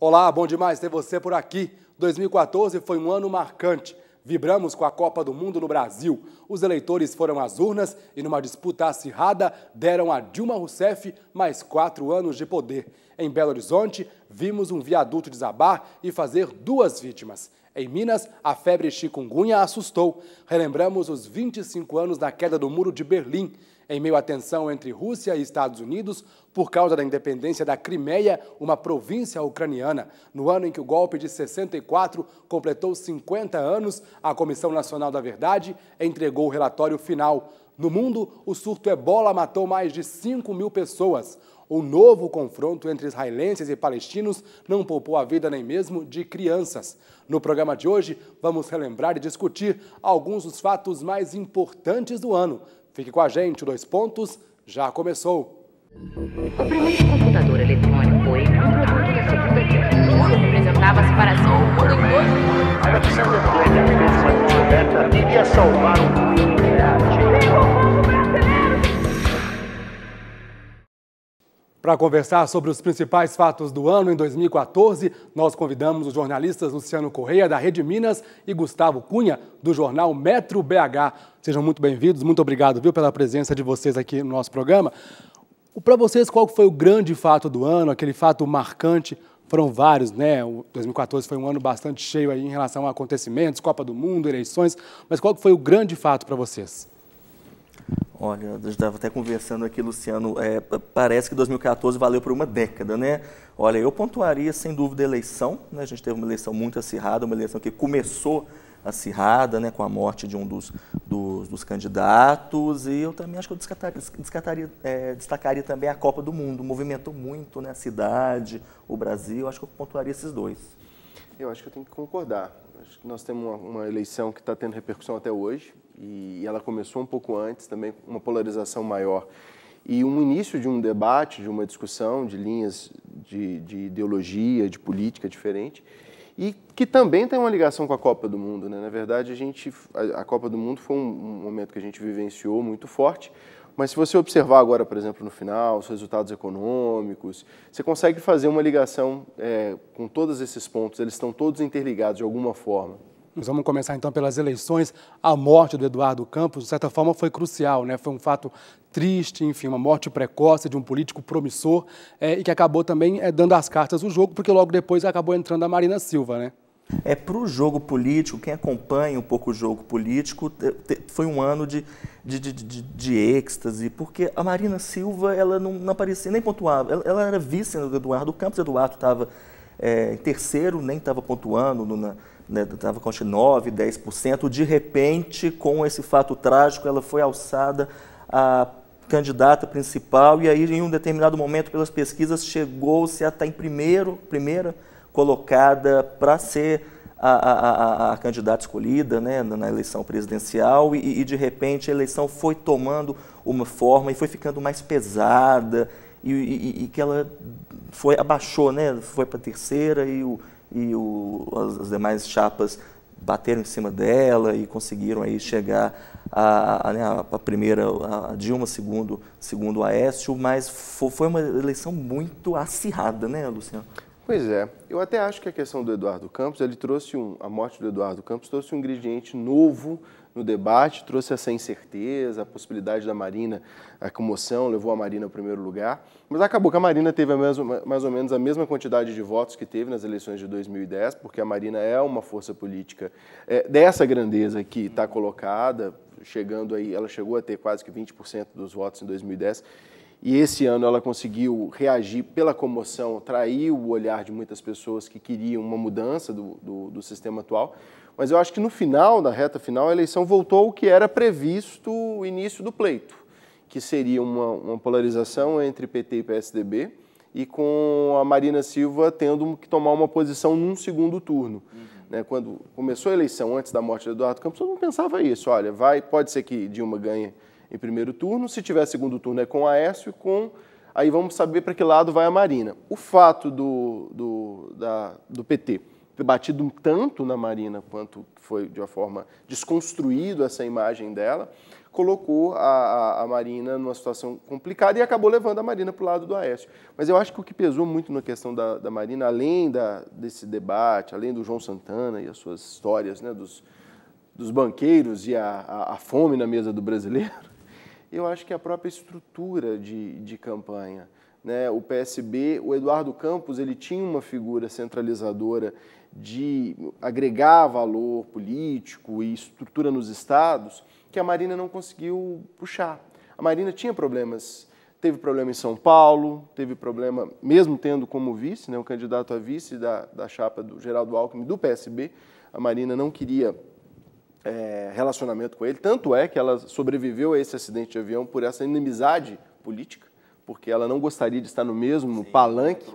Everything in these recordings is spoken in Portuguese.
Olá, bom demais ter você por aqui. 2014 foi um ano marcante. Vibramos com a Copa do Mundo no Brasil. Os eleitores foram às urnas e, numa disputa acirrada, deram a Dilma Rousseff mais quatro anos de poder. Em Belo Horizonte, vimos um viaduto desabar e fazer duas vítimas. Em Minas, a febre chikungunya assustou. Relembramos os 25 anos da queda do Muro de Berlim. Em meio à tensão entre Rússia e Estados Unidos, por causa da independência da Crimeia, uma província ucraniana, no ano em que o golpe de 64 completou 50 anos, a Comissão Nacional da Verdade entregou o relatório final. No mundo, o surto ebola matou mais de 5 mil pessoas. O novo confronto entre israelenses e palestinos não poupou a vida nem mesmo de crianças. No programa de hoje, vamos relembrar e discutir alguns dos fatos mais importantes do ano, Fique com a gente, dois pontos, já começou. O primeiro computador eletrônico foi um produto da Segunda Guerra. O homem representava a separação do mundo em dois. A Alexander Fleming, com sua descoberta, iria salvar o mundo. Para conversar sobre os principais fatos do ano em 2014, nós convidamos os jornalistas Luciano Correia, da Rede Minas, e Gustavo Cunha, do jornal Metro BH. Sejam muito bem-vindos, muito obrigado viu, pela presença de vocês aqui no nosso programa. Para vocês, qual foi o grande fato do ano, aquele fato marcante? Foram vários, né? O 2014 foi um ano bastante cheio aí em relação a acontecimentos, Copa do Mundo, eleições, mas qual foi o grande fato para vocês? Olha, a gente estava até conversando aqui, Luciano, é, parece que 2014 valeu por uma década, né? Olha, eu pontuaria sem dúvida a eleição, né? a gente teve uma eleição muito acirrada, uma eleição que começou acirrada, né, com a morte de um dos, dos, dos candidatos, e eu também acho que eu descartaria, é, destacaria também a Copa do Mundo, movimentou muito né, a cidade, o Brasil, acho que eu pontuaria esses dois. Eu acho que eu tenho que concordar, acho que nós temos uma, uma eleição que está tendo repercussão até hoje, e ela começou um pouco antes também, uma polarização maior. E um início de um debate, de uma discussão de linhas de, de ideologia, de política diferente, e que também tem uma ligação com a Copa do Mundo. Né? Na verdade, a, gente, a, Copa do Mundo foi um, um momento que a gente vivenciou muito forte, mas se você observar agora, por exemplo, no final, os resultados econômicos, você consegue fazer uma ligação é, com todos esses pontos, eles estão todos interligados de alguma forma. Nós vamos começar então pelas eleições. A morte do Eduardo Campos, de certa forma, foi crucial, né? Foi um fato triste, enfim, uma morte precoce de um político promissor é, e que acabou também é, dando as cartas o jogo, porque logo depois acabou entrando a Marina Silva, né? É para o jogo político, quem acompanha um pouco o jogo político, foi um ano de, de, de, de, de êxtase, porque a Marina Silva ela não, não aparecia, nem pontuava. Ela, ela era vice do Eduardo Campos, Eduardo estava é, em terceiro, nem estava pontuando no, na, estava né, com 9, 10%, de repente, com esse fato trágico, ela foi alçada a candidata principal e aí em um determinado momento pelas pesquisas chegou-se a estar em primeiro, primeira colocada para ser a, a, a, a, candidata escolhida né, na eleição presidencial e, e, de repente a eleição foi tomando uma forma e foi ficando mais pesada e, e, e que ela foi abaixou, né, foi para a terceira e o, e o, as demais chapas bateram em cima dela e conseguiram aí chegar a, a, né, a primeira a Dilma segundo segundo Aécio, mas foi uma eleição muito acirrada, né, Luciano? Pois é, eu até acho que a questão do Eduardo Campos, ele trouxe um, a morte do Eduardo Campos trouxe um ingrediente novo no debate, trouxe essa incerteza, a possibilidade da Marina, a comoção levou a Marina ao primeiro lugar, mas acabou que a Marina teve mais ou menos a mesma quantidade de votos que teve nas eleições de 2010, porque a Marina é uma força política é, dessa grandeza que está colocada, chegando aí, ela chegou a ter quase que 20% dos votos em 2010. E esse ano ela conseguiu reagir pela comoção, atrair o olhar de muitas pessoas que queriam uma mudança do, do, do, sistema atual. Mas eu acho que no final, na reta final, a eleição voltou ao que era previsto o início do pleito, que seria uma, uma polarização entre PT e PSDB e com a Marina Silva tendo que tomar uma posição num segundo turno. Uhum. Né, quando começou a eleição, antes da morte do Eduardo Campos, eu não pensava isso, olha, vai, pode ser que Dilma ganhe em primeiro turno. Se tiver segundo turno, é com Aécio, com. Aí vamos saber para que lado vai a Marina. O fato do, do, da, do PT ter batido tanto na Marina quanto foi de uma forma desconstruído essa imagem dela, colocou a, a, a Marina numa situação complicada e acabou levando a Marina para o lado do Aécio. Mas eu acho que o que pesou muito na questão da, da Marina, além da, desse debate, além do João Santana e as suas histórias né, dos, dos banqueiros e a, a, a fome na mesa do brasileiro, eu acho que a própria estrutura de, de campanha. Né? O PSB, o Eduardo Campos, ele tinha uma figura centralizadora de agregar valor político e estrutura nos estados que a Marina não conseguiu puxar. A Marina tinha problemas, teve problema em São Paulo, teve problema, mesmo tendo como vice, né, o candidato a vice da, da chapa do Geraldo Alckmin do PSB, a Marina não queria é, relacionamento com ele. Tanto é que ela sobreviveu a esse acidente de avião por essa inimizade política, porque ela não gostaria de estar no mesmo Sim, palanque.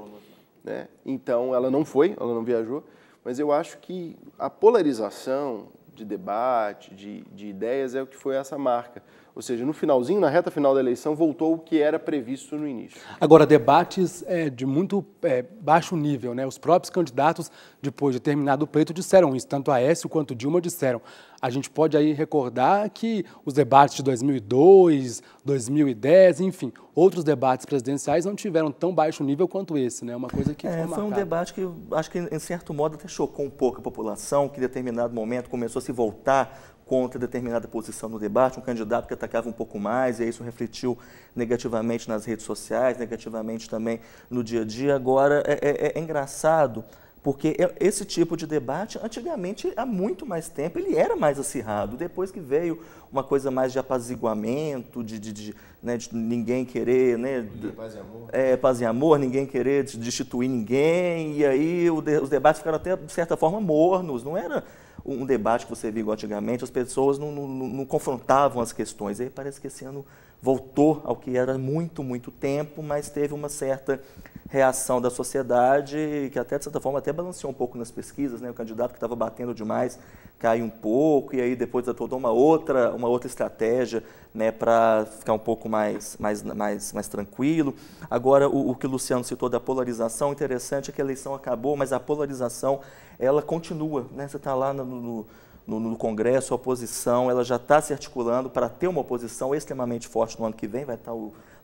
Né? Então ela não foi, ela não viajou. Mas eu acho que a polarização de debate, de, de ideias, é o que foi essa marca. Ou seja, no finalzinho, na reta final da eleição, voltou o que era previsto no início. Agora, debates é, de muito é, baixo nível, né? Os próprios candidatos, depois de terminado o pleito, disseram isso. Tanto Aécio quanto Dilma disseram. A gente pode aí recordar que os debates de 2002, 2010, enfim, outros debates presidenciais não tiveram tão baixo nível quanto esse, né? Uma coisa que é, foi, um debate que acho que, em certo modo, até chocou um pouco a população, que em determinado momento começou a se voltar contra determinada posição no debate, um candidato que atacava um pouco mais, e isso refletiu negativamente nas redes sociais, negativamente também no dia a dia. Agora, é, é, é, é engraçado porque é, esse tipo de debate, antigamente, há muito mais tempo, ele era mais acirrado. Depois que veio uma coisa mais de apaziguamento, de, de, de, né, de ninguém querer... Né, é paz e amor. É, paz e amor, ninguém querer destituir ninguém. E aí os debates ficaram até, de certa forma, mornos. Não era um debate que você viu antigamente, as pessoas não, não, não confrontavam as questões. E aí parece que esse ano voltou ao que era muito, muito tempo, mas teve uma certa reação da sociedade que até, de certa forma, até balanceou um pouco nas pesquisas, né? O candidato que estava batendo demais caiu um pouco e aí depois adotou é uma outra, uma outra estratégia, né, para ficar um pouco mais, mais, mais, mais tranquilo. Agora, o, o que o Luciano citou da polarização, interessante é que a eleição acabou, mas a polarização ela continua. Né? Você está lá no, no, no, no, Congresso, a oposição, ela já está se articulando para ter uma oposição extremamente forte no ano que vem, vai estar tá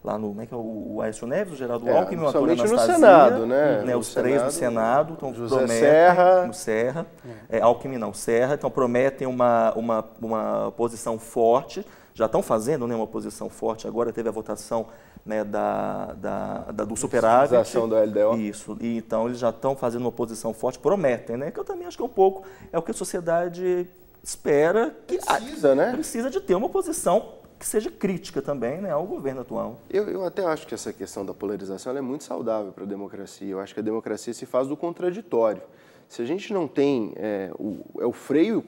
lá no, como é que é, o, o Aécio Neves, o Geraldo é, Alckmin, o Antônio Anastasia. no Senado, né? né os Senado, três no Senado, então José prometem, Serra. no Serra, é. É, Alckmin não, Serra, então prometem uma, uma, uma posição forte, já estão fazendo né, uma posição forte. Agora teve a votação né, da, da, da, do superávit. da LDO. Isso. E, então eles já estão fazendo uma posição forte, prometem, né? Que eu também acho que é um pouco é o que a sociedade espera que precisa, a, né? Precisa de ter uma posição que seja crítica também né, ao governo atual. Eu, eu até acho que essa questão da polarização é muito saudável para a democracia. Eu acho que a democracia se faz do contraditório. Se a gente não tem é, o, é o freio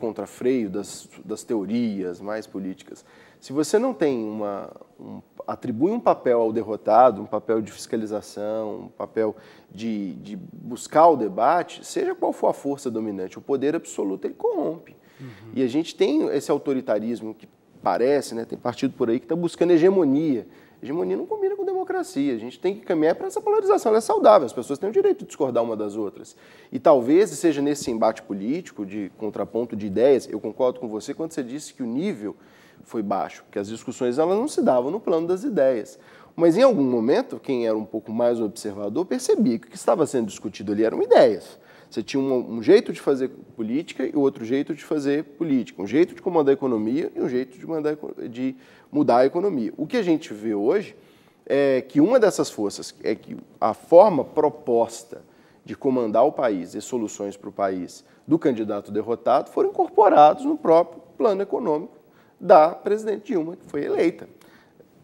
e o das, das teorias mais políticas, se você não tem uma. Um, atribui um papel ao derrotado, um papel de fiscalização, um papel de, de, buscar o debate, seja qual for a força dominante, o poder absoluto ele corrompe. Uhum. E a gente tem esse autoritarismo que parece, né, tem partido por aí que está buscando hegemonia. Hegemonia não combina com democracia. A gente tem que caminhar para essa polarização. Ela é saudável, as pessoas têm o direito de discordar uma das outras. E talvez seja nesse embate político, de contraponto de ideias, eu concordo com você quando você disse que o nível foi baixo, porque as discussões elas não se davam no plano das ideias. Mas em algum momento, quem era um pouco mais observador percebia que o que estava sendo discutido ali eram ideias. Você tinha um, um jeito de fazer política e outro jeito de fazer política, um jeito de comandar a economia e um jeito de, mandar, de mudar a economia. O que a gente vê hoje é que uma dessas forças é que a forma proposta de comandar o país e soluções para o país do candidato derrotado foram incorporados no próprio plano econômico da presidente Dilma, que foi eleita.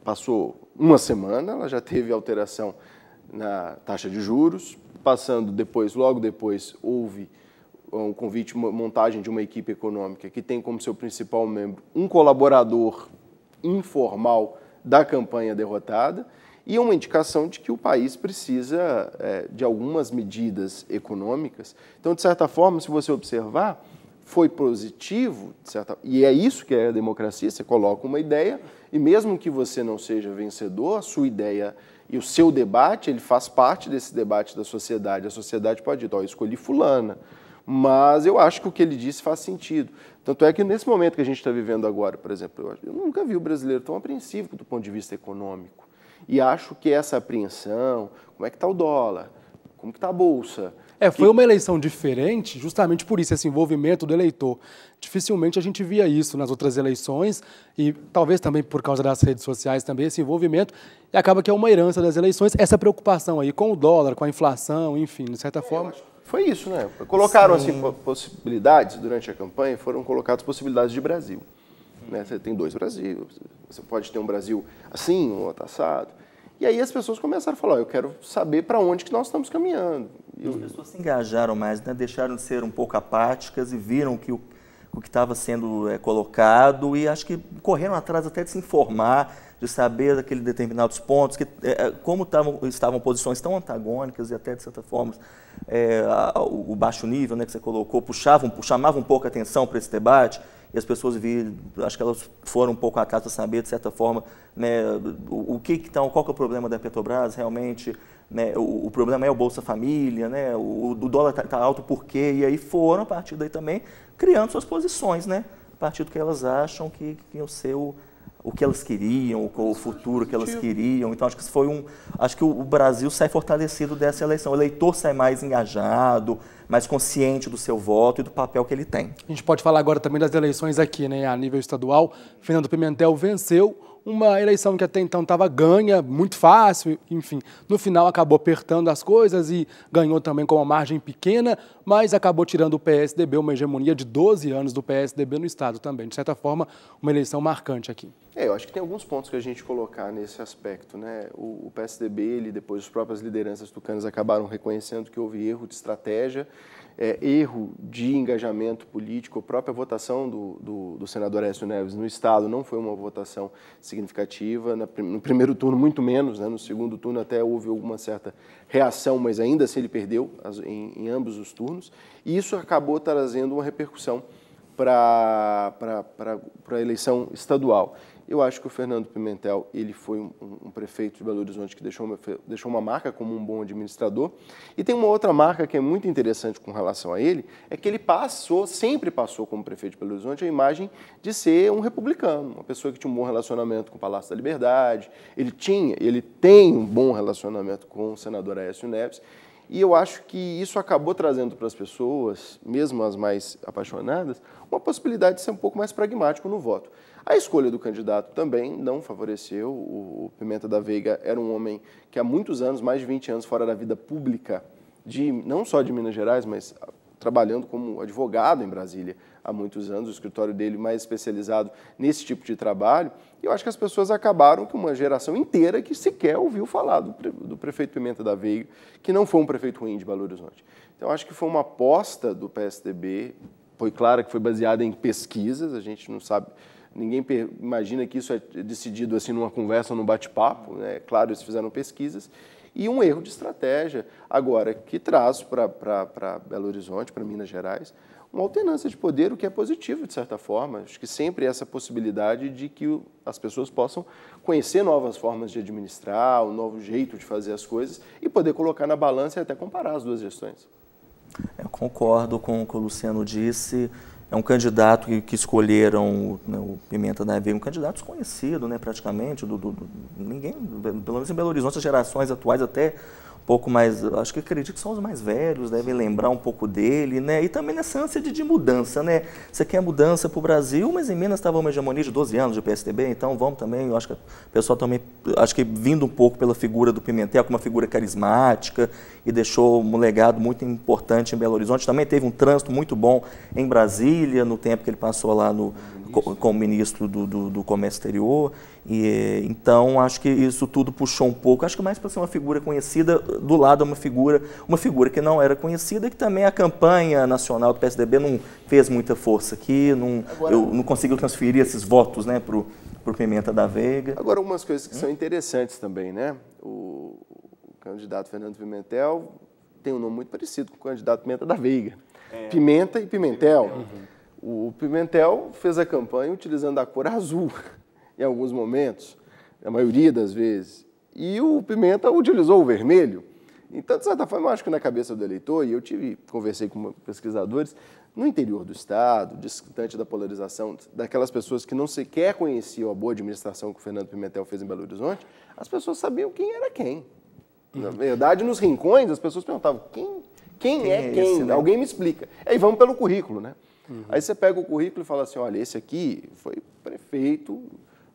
Passou uma semana, ela já teve alteração na taxa de juros, passando depois, logo depois, houve um convite, uma montagem de uma equipe econômica que tem como seu principal membro um colaborador informal da campanha derrotada e uma indicação de que o país precisa é, de algumas medidas econômicas. Então, de certa forma, se você observar, foi positivo, e é isso que é a democracia, você coloca uma ideia e mesmo que você não seja vencedor, a sua ideia e o seu debate, ele faz parte desse debate da sociedade. A sociedade pode dizer, oh, eu escolhi fulana, mas eu acho que o que ele disse faz sentido. Tanto é que nesse momento que a gente está vivendo agora, por exemplo, eu nunca vi o brasileiro tão apreensivo do ponto de vista econômico. E acho que essa apreensão, como é que está o dólar, como que está a bolsa, é, foi uma eleição diferente, justamente por isso, esse envolvimento do eleitor. Dificilmente a gente via isso nas outras eleições, e talvez também por causa das redes sociais também, esse envolvimento, e acaba que é uma herança das eleições, essa preocupação aí com o dólar, com a inflação, enfim, de certa é, forma. Foi isso, né? Colocaram assim, Sim. assim possibilidades durante a campanha, foram colocadas possibilidades de Brasil. Né? Você tem dois Brasil, você pode ter um Brasil assim, um outro assado. E aí as pessoas começaram a falar, oh, eu quero saber para onde que nós estamos caminhando. E as pessoas se engajaram mais, né? deixaram de ser um pouco apáticas e viram que o, o que estava sendo é, colocado e acho que correram atrás até de se informar, de saber daqueles determinados pontos, que é, é, como tavam, estavam posições tão antagônicas e até de certa forma é, a, o baixo nível né, que você colocou puxava, chamava um pouco a atenção para esse debate e as pessoas viram, acho que elas foram um pouco atrás para saber, de certa forma, né, o, o, que então, qual que é o problema da Petrobras realmente, né, o, o, problema é o Bolsa Família, né, o, o dólar está tá alto por quê? E aí foram, a partir daí também, criando suas posições, né, a partir do que elas acham que, que iam ser o, o que elas queriam, o, futuro que elas queriam. Então acho que foi um, acho que o Brasil sai fortalecido dessa eleição. O eleitor sai mais engajado, mais consciente do seu voto e do papel que ele tem. A gente pode falar agora também das eleições aqui, né? A nível estadual, Fernando Pimentel venceu uma eleição que até então estava ganha, muito fácil, enfim. No final acabou apertando as coisas e ganhou também com uma margem pequena, mas acabou tirando o PSDB, uma hegemonia de 12 anos do PSDB no Estado também. De certa forma, uma eleição marcante aqui. É, eu acho que tem alguns pontos que a gente colocar nesse aspecto. Né? O, o PSDB, ele, depois as próprias lideranças tucanas acabaram reconhecendo que houve erro de estratégia é, erro de engajamento político. A própria votação do, do, do, senador Écio Neves no Estado não foi uma votação significativa. Na, no primeiro turno, muito menos. Né? No segundo turno, até houve alguma certa reação, mas ainda assim ele perdeu as, em, em ambos os turnos. E isso acabou trazendo uma repercussão para a eleição estadual. Eu acho que o Fernando Pimentel ele foi um, um prefeito de Belo Horizonte que deixou uma, deixou uma marca como um bom administrador. E tem uma outra marca que é muito interessante com relação a ele, é que ele passou, sempre passou como prefeito de Belo Horizonte, a imagem de ser um republicano, uma pessoa que tinha um bom relacionamento com o Palácio da Liberdade. Ele tinha, ele tem um bom relacionamento com o senador Aécio Neves. E eu acho que isso acabou trazendo para as pessoas, mesmo as mais apaixonadas, uma possibilidade de ser um pouco mais pragmático no voto. A escolha do candidato também não favoreceu. O Pimenta da Veiga era um homem que há muitos anos, mais de 20 anos, fora da vida pública, de não só de Minas Gerais, mas trabalhando como advogado em Brasília há muitos anos, o escritório dele mais especializado nesse tipo de trabalho. E eu acho que as pessoas acabaram com uma geração inteira que sequer ouviu falar do, do prefeito Pimenta da Veiga, que não foi um prefeito ruim de Belo Horizonte. Então, acho que foi uma aposta do PSDB, foi clara que foi baseada em pesquisas, a gente não sabe Ninguém imagina que isso é decidido assim numa conversa, num bate-papo. Né? Claro, eles fizeram pesquisas. E um erro de estratégia, agora, que traz para Belo Horizonte, para Minas Gerais, uma alternância de poder, o que é positivo, de certa forma. Acho que sempre essa possibilidade de que as pessoas possam conhecer novas formas de administrar, um novo jeito de fazer as coisas e poder colocar na balança e até comparar as duas gestões. Eu concordo com o que o Luciano disse é um candidato que, que escolheram, né, o Pimenta da né? Veia, um candidato desconhecido, né, praticamente, do, do, do, ninguém, pelo menos em Belo Horizonte, as gerações atuais até pouco mais, acho que acredito que são os mais velhos, devem lembrar um pouco dele, né? E também nessa ânsia de, de mudança, né? Você quer mudança para o Brasil, mas em Minas estava uma hegemonia de 12 anos de PSDB, então vamos também, eu acho que o pessoal também, acho que vindo um pouco pela figura do Pimentel, como uma figura carismática e deixou um legado muito importante em Belo Horizonte. Também teve um trânsito muito bom em Brasília, no tempo que ele passou lá no, com, o ministro do, do, do, Comércio Exterior. E, então, acho que isso tudo puxou um pouco. Acho que mais para ser uma figura conhecida, do lado é uma figura, uma figura que não era conhecida, que também a campanha nacional do PSDB não fez muita força aqui, não, Agora, eu, não conseguiu transferir esses votos né, para o Pimenta da Veiga. Agora, algumas coisas que hum? são interessantes também, né? O, o candidato Fernando Pimentel tem um nome muito parecido com o candidato Pimenta da Veiga. É. Pimenta e Pimentel. Pimentel. Uhum. O Pimentel fez a campanha utilizando a cor azul em alguns momentos, a maioria das vezes. E o Pimenta utilizou o vermelho. Então, de certa forma, eu acho que na cabeça do eleitor, e eu tive, conversei com pesquisadores, no interior do Estado, distante da polarização, daquelas pessoas que não sequer conheciam a boa administração que o Fernando Pimentel fez em Belo Horizonte, as pessoas sabiam quem era quem. Na verdade, nos rincões, as pessoas perguntavam quem, quem, quem é, é, quem? Esse, né? Alguém me explica. Aí vamos pelo currículo, né? Uhum. Aí você pega o currículo e fala assim: olha, esse aqui foi prefeito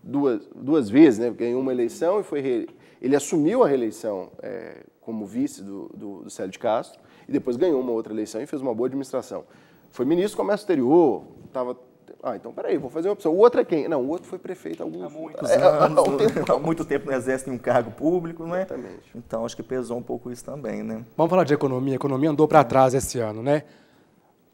duas, duas vezes, né? ganhou uma eleição e foi. Re... Ele assumiu a reeleição é, como vice do, do, do Célio de Castro e depois ganhou uma outra eleição e fez uma boa administração. Foi ministro do Comércio Exterior, estava ah, então peraí, vou fazer uma opção. O outro é quem? Não, o outro foi prefeito há alguns... Há muitos é, anos, há, um tempo, há muito tempo não exerce nenhum cargo público, não é? Exatamente. Então acho que pesou um pouco isso também, né? Vamos falar de economia. A economia andou para trás esse ano, né?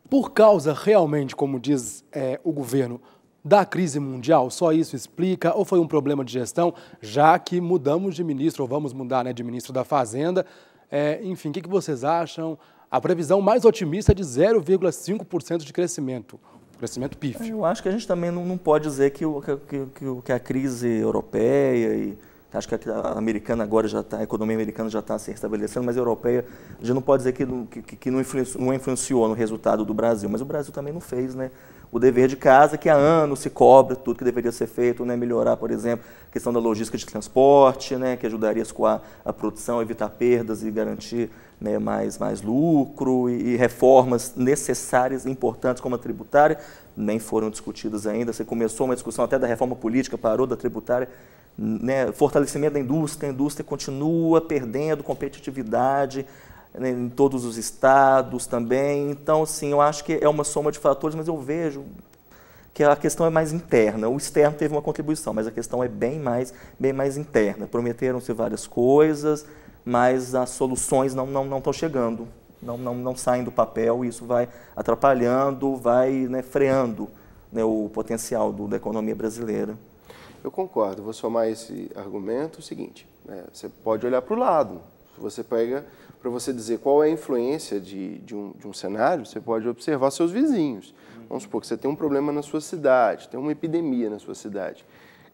por causa realmente, como diz é, o governo, da crise mundial? Só isso explica? Ou foi um problema de gestão, já que mudamos de ministro, ou vamos mudar né, de ministro da Fazenda? É, enfim, o que, que vocês acham? A previsão mais otimista é de 0,5% de crescimento. Crescimento PIB. Eu acho que a gente também não, não pode dizer que, o, que, que, que a crise europeia e Acho que a americana agora já está, a economia americana já está se restabelecendo, mas a europeia já não pode dizer que, que, que não, influenciou, não, influenciou, no resultado do Brasil. Mas o Brasil também não fez né, o dever de casa, que há anos se cobra tudo que deveria ser feito, né, melhorar, por exemplo, a questão da logística de transporte, né, que ajudaria a escoar a produção, evitar perdas e garantir né, mais, mais lucro e, e, reformas necessárias, e importantes, como a tributária, nem foram discutidas ainda. Você começou uma discussão até da reforma política, parou da tributária, né, fortalecimento da indústria, a indústria continua perdendo competitividade né, em todos os estados também. Então, assim, eu acho que é uma soma de fatores, mas eu vejo que a questão é mais interna. O externo teve uma contribuição, mas a questão é bem mais, bem mais interna. Prometeram-se várias coisas, mas as soluções não estão não, não chegando, não, não, não saem do papel e isso vai atrapalhando, vai né, freando né, o potencial do, da economia brasileira. Eu concordo, vou somar esse argumento o seguinte, né, você pode olhar para o lado, você pega, para você dizer qual é a influência de, de, um, de um cenário, você pode observar seus vizinhos. Vamos supor que você tem um problema na sua cidade, tem uma epidemia na sua cidade.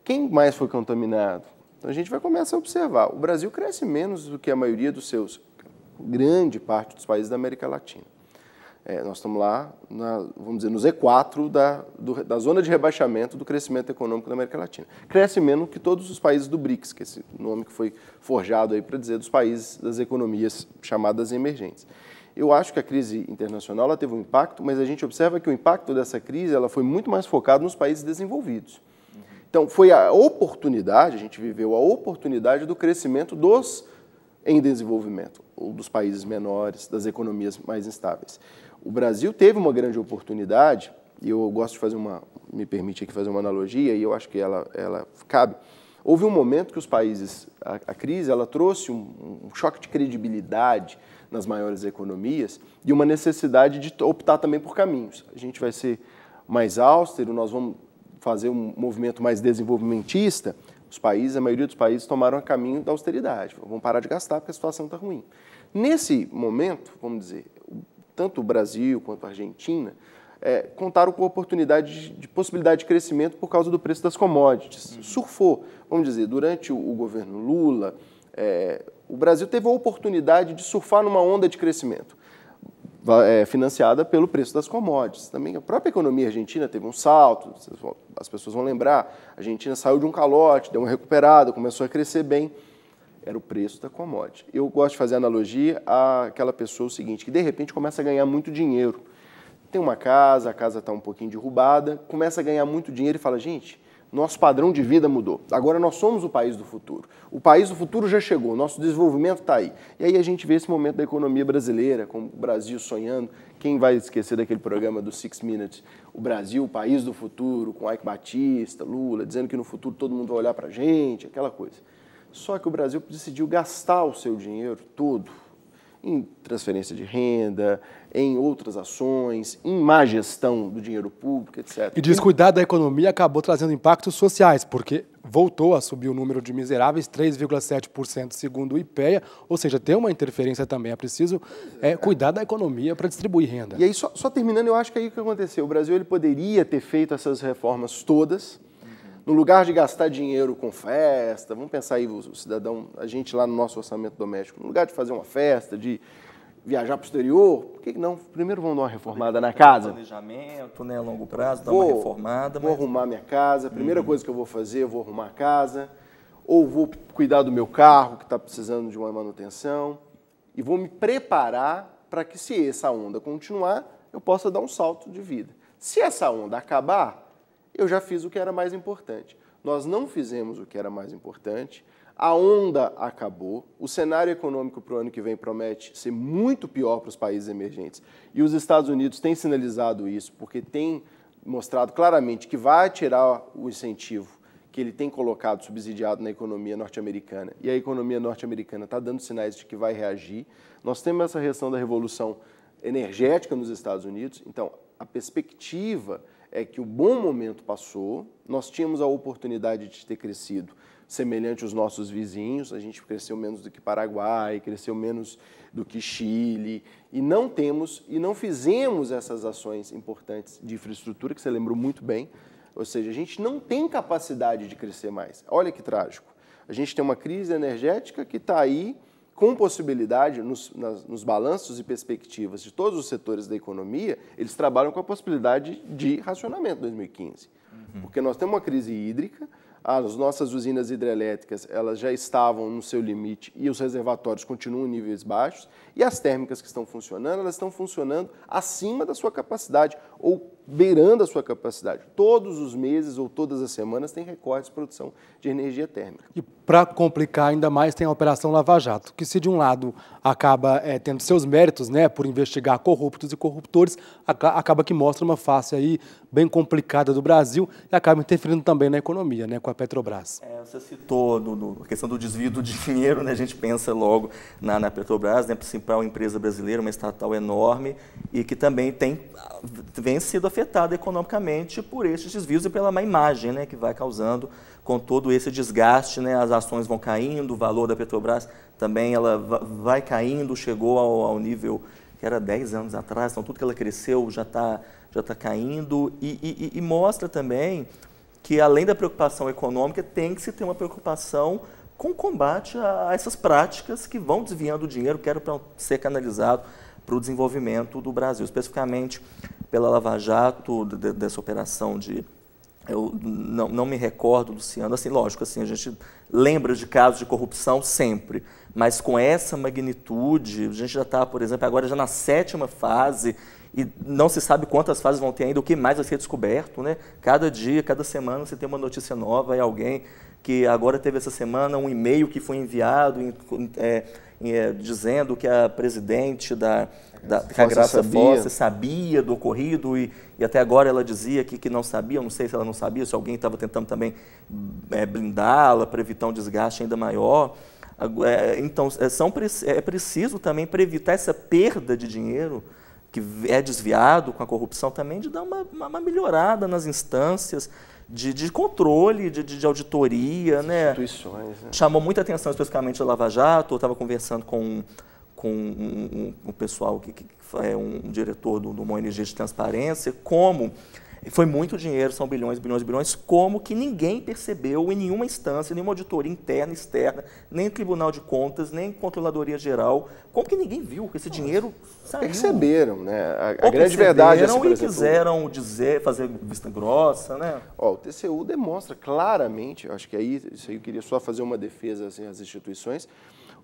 Quem mais foi contaminado? Então a gente vai começar a observar. O Brasil cresce menos do que a maioria dos seus, grande parte dos países da América Latina. É, nós estamos lá, na, vamos dizer, no Z4 da, do, da zona de rebaixamento do crescimento econômico da América Latina. Cresce menos que todos os países do BRICS, que é esse nome que foi forjado aí para dizer dos países das economias chamadas emergentes. Eu acho que a crise internacional ela teve um impacto, mas a gente observa que o impacto dessa crise ela foi muito mais focado nos países desenvolvidos. Então, foi a oportunidade, a gente viveu a oportunidade do crescimento dos em desenvolvimento, ou dos países menores, das economias mais instáveis. O Brasil teve uma grande oportunidade, e eu gosto de fazer uma, me permite aqui fazer uma analogia, e eu acho que ela, ela cabe. Houve um momento que os países, a, a crise, ela trouxe um, um choque de credibilidade nas maiores economias e uma necessidade de optar também por caminhos. A gente vai ser mais austero, nós vamos fazer um movimento mais desenvolvimentista, os países, a maioria dos países tomaram o caminho da austeridade. Vão parar de gastar porque a situação está ruim. Nesse momento, vamos dizer, tanto o Brasil quanto a Argentina, é, contaram com oportunidade de, de, possibilidade de crescimento por causa do preço das commodities. Uhum. Surfou, vamos dizer, durante o, o governo Lula, é, o Brasil teve a oportunidade de surfar numa onda de crescimento. É, financiada pelo preço das commodities. Também a própria economia argentina teve um salto, as pessoas vão lembrar, a Argentina saiu de um calote, deu uma recuperada, começou a crescer bem era o preço da commodity. Eu gosto de fazer analogia àquela pessoa o seguinte, que de repente começa a ganhar muito dinheiro. Tem uma casa, a casa está um pouquinho derrubada, começa a ganhar muito dinheiro e fala, gente, nosso padrão de vida mudou. Agora nós somos o país do futuro. O país do futuro já chegou, nosso desenvolvimento está aí. E aí a gente vê esse momento da economia brasileira, com o Brasil sonhando. Quem vai esquecer daquele programa do Six Minutes? O Brasil, o país do futuro, com Ike Batista, Lula, dizendo que no futuro todo mundo vai olhar para a gente, aquela coisa. Só que o Brasil decidiu gastar o seu dinheiro todo em transferência de renda, em outras ações, em má gestão do dinheiro público, etc. E descuidar da economia acabou trazendo impactos sociais, porque voltou a subir o número de miseráveis, 3,7% segundo o IPEA, ou seja, tem uma interferência também, é preciso é, cuidar da economia para distribuir renda. E aí, só, só terminando, eu acho que aí o que aconteceu, o Brasil ele poderia ter feito essas reformas todas, no lugar de gastar dinheiro com festa, vamos pensar aí, o cidadão, a gente lá no nosso orçamento doméstico, no lugar de fazer uma festa, de viajar para o exterior, por que não? Primeiro vamos dar uma reformada na casa. Planejamento, né, a longo prazo, dar vou, uma reformada. Vou mas... arrumar minha casa, a primeira uhum. coisa que eu vou fazer, eu vou arrumar a casa, ou vou cuidar do meu carro, que está precisando de uma manutenção, e vou me preparar para que se essa onda continuar, eu possa dar um salto de vida. Se essa onda acabar, eu já fiz o que era mais importante. Nós não fizemos o que era mais importante, a onda acabou, o cenário econômico para o ano que vem promete ser muito pior para os países emergentes. E os Estados Unidos têm sinalizado isso, porque tem mostrado claramente que vai tirar o incentivo que ele tem colocado subsidiado na economia norte-americana. E a economia norte-americana está dando sinais de que vai reagir. Nós temos essa reação da revolução energética nos Estados Unidos, então a perspectiva é que o bom momento passou, nós tínhamos a oportunidade de ter crescido semelhante aos nossos vizinhos, a gente cresceu menos do que Paraguai, cresceu menos do que Chile, e não temos e não fizemos essas ações importantes de infraestrutura, que você lembrou muito bem, ou seja, a gente não tem capacidade de crescer mais. Olha que trágico. A gente tem uma crise energética que está aí com possibilidade, nos, nas, nos balanços e perspectivas de todos os setores da economia, eles trabalham com a possibilidade de racionamento em 2015. Uhum. Porque nós temos uma crise hídrica, as nossas usinas hidrelétricas elas já estavam no seu limite e os reservatórios continuam em níveis baixos, e as térmicas que estão funcionando, elas estão funcionando acima da sua capacidade, ou beirando a sua capacidade. Todos os meses ou todas as semanas tem recortes de produção de energia térmica. E para complicar ainda mais tem a Operação Lava Jato, que se de um lado acaba é, tendo seus méritos né, por investigar corruptos e corruptores, acaba que mostra uma face aí bem complicada do Brasil e acaba interferindo também na economia, né, com a Petrobras. É, você citou a questão do desvio do dinheiro, né, a gente pensa logo na, na Petrobras, né, principal empresa brasileira, uma estatal enorme e que também tem, vem tem sido afetada economicamente por esses desvios e pela má imagem né, que vai causando com todo esse desgaste. Né, as ações vão caindo, o valor da Petrobras também ela vai caindo, chegou ao, ao nível que era 10 anos atrás, então tudo que ela cresceu já está já tá caindo e, e, e mostra também que além da preocupação econômica, tem que se ter uma preocupação com o combate a, a essas práticas que vão desviando o dinheiro, que era para ser canalizado para o desenvolvimento do Brasil, especificamente pela Lava Jato, de, dessa operação de. Eu não, não me recordo, Luciano, assim, lógico, assim, a gente lembra de casos de corrupção sempre, mas com essa magnitude, a gente já está, por exemplo, agora já na sétima fase, e não se sabe quantas fases vão ter ainda, o que mais vai ser descoberto, né? Cada dia, cada semana você tem uma notícia nova e alguém que agora teve essa semana um e-mail que foi enviado é, eh, dizendo que a presidente da, da que a Graça sabia. Fosse sabia do ocorrido e, e até agora ela dizia que, que não sabia, eu não sei se ela não sabia, se alguém estava tentando também é, blindá-la para evitar um desgaste ainda maior. Eh, então, é, são, é preciso também, para evitar essa perda de dinheiro, que é desviado com a corrupção também, de dar uma, uma melhorada nas instâncias, de, de controle, de, de, auditoria, né? Instituições. Né? Chamou muita atenção especificamente a Lava Jato. Eu estava conversando com, com um, um, um pessoal que, que, é um, um diretor do, do uma ONG de transparência, como foi muito dinheiro, são bilhões, bilhões, bilhões, como que ninguém percebeu em nenhuma instância, nenhuma auditoria interna, externa, nem Tribunal de Contas, nem Controladoria Geral, como que ninguém viu que esse dinheiro saiu? Perceberam, né? A, a grande verdade é assim, por e quiseram dizer, fazer vista grossa, né? Ó, o TCU demonstra claramente, acho que aí, isso aí eu queria só fazer uma defesa assim, às instituições,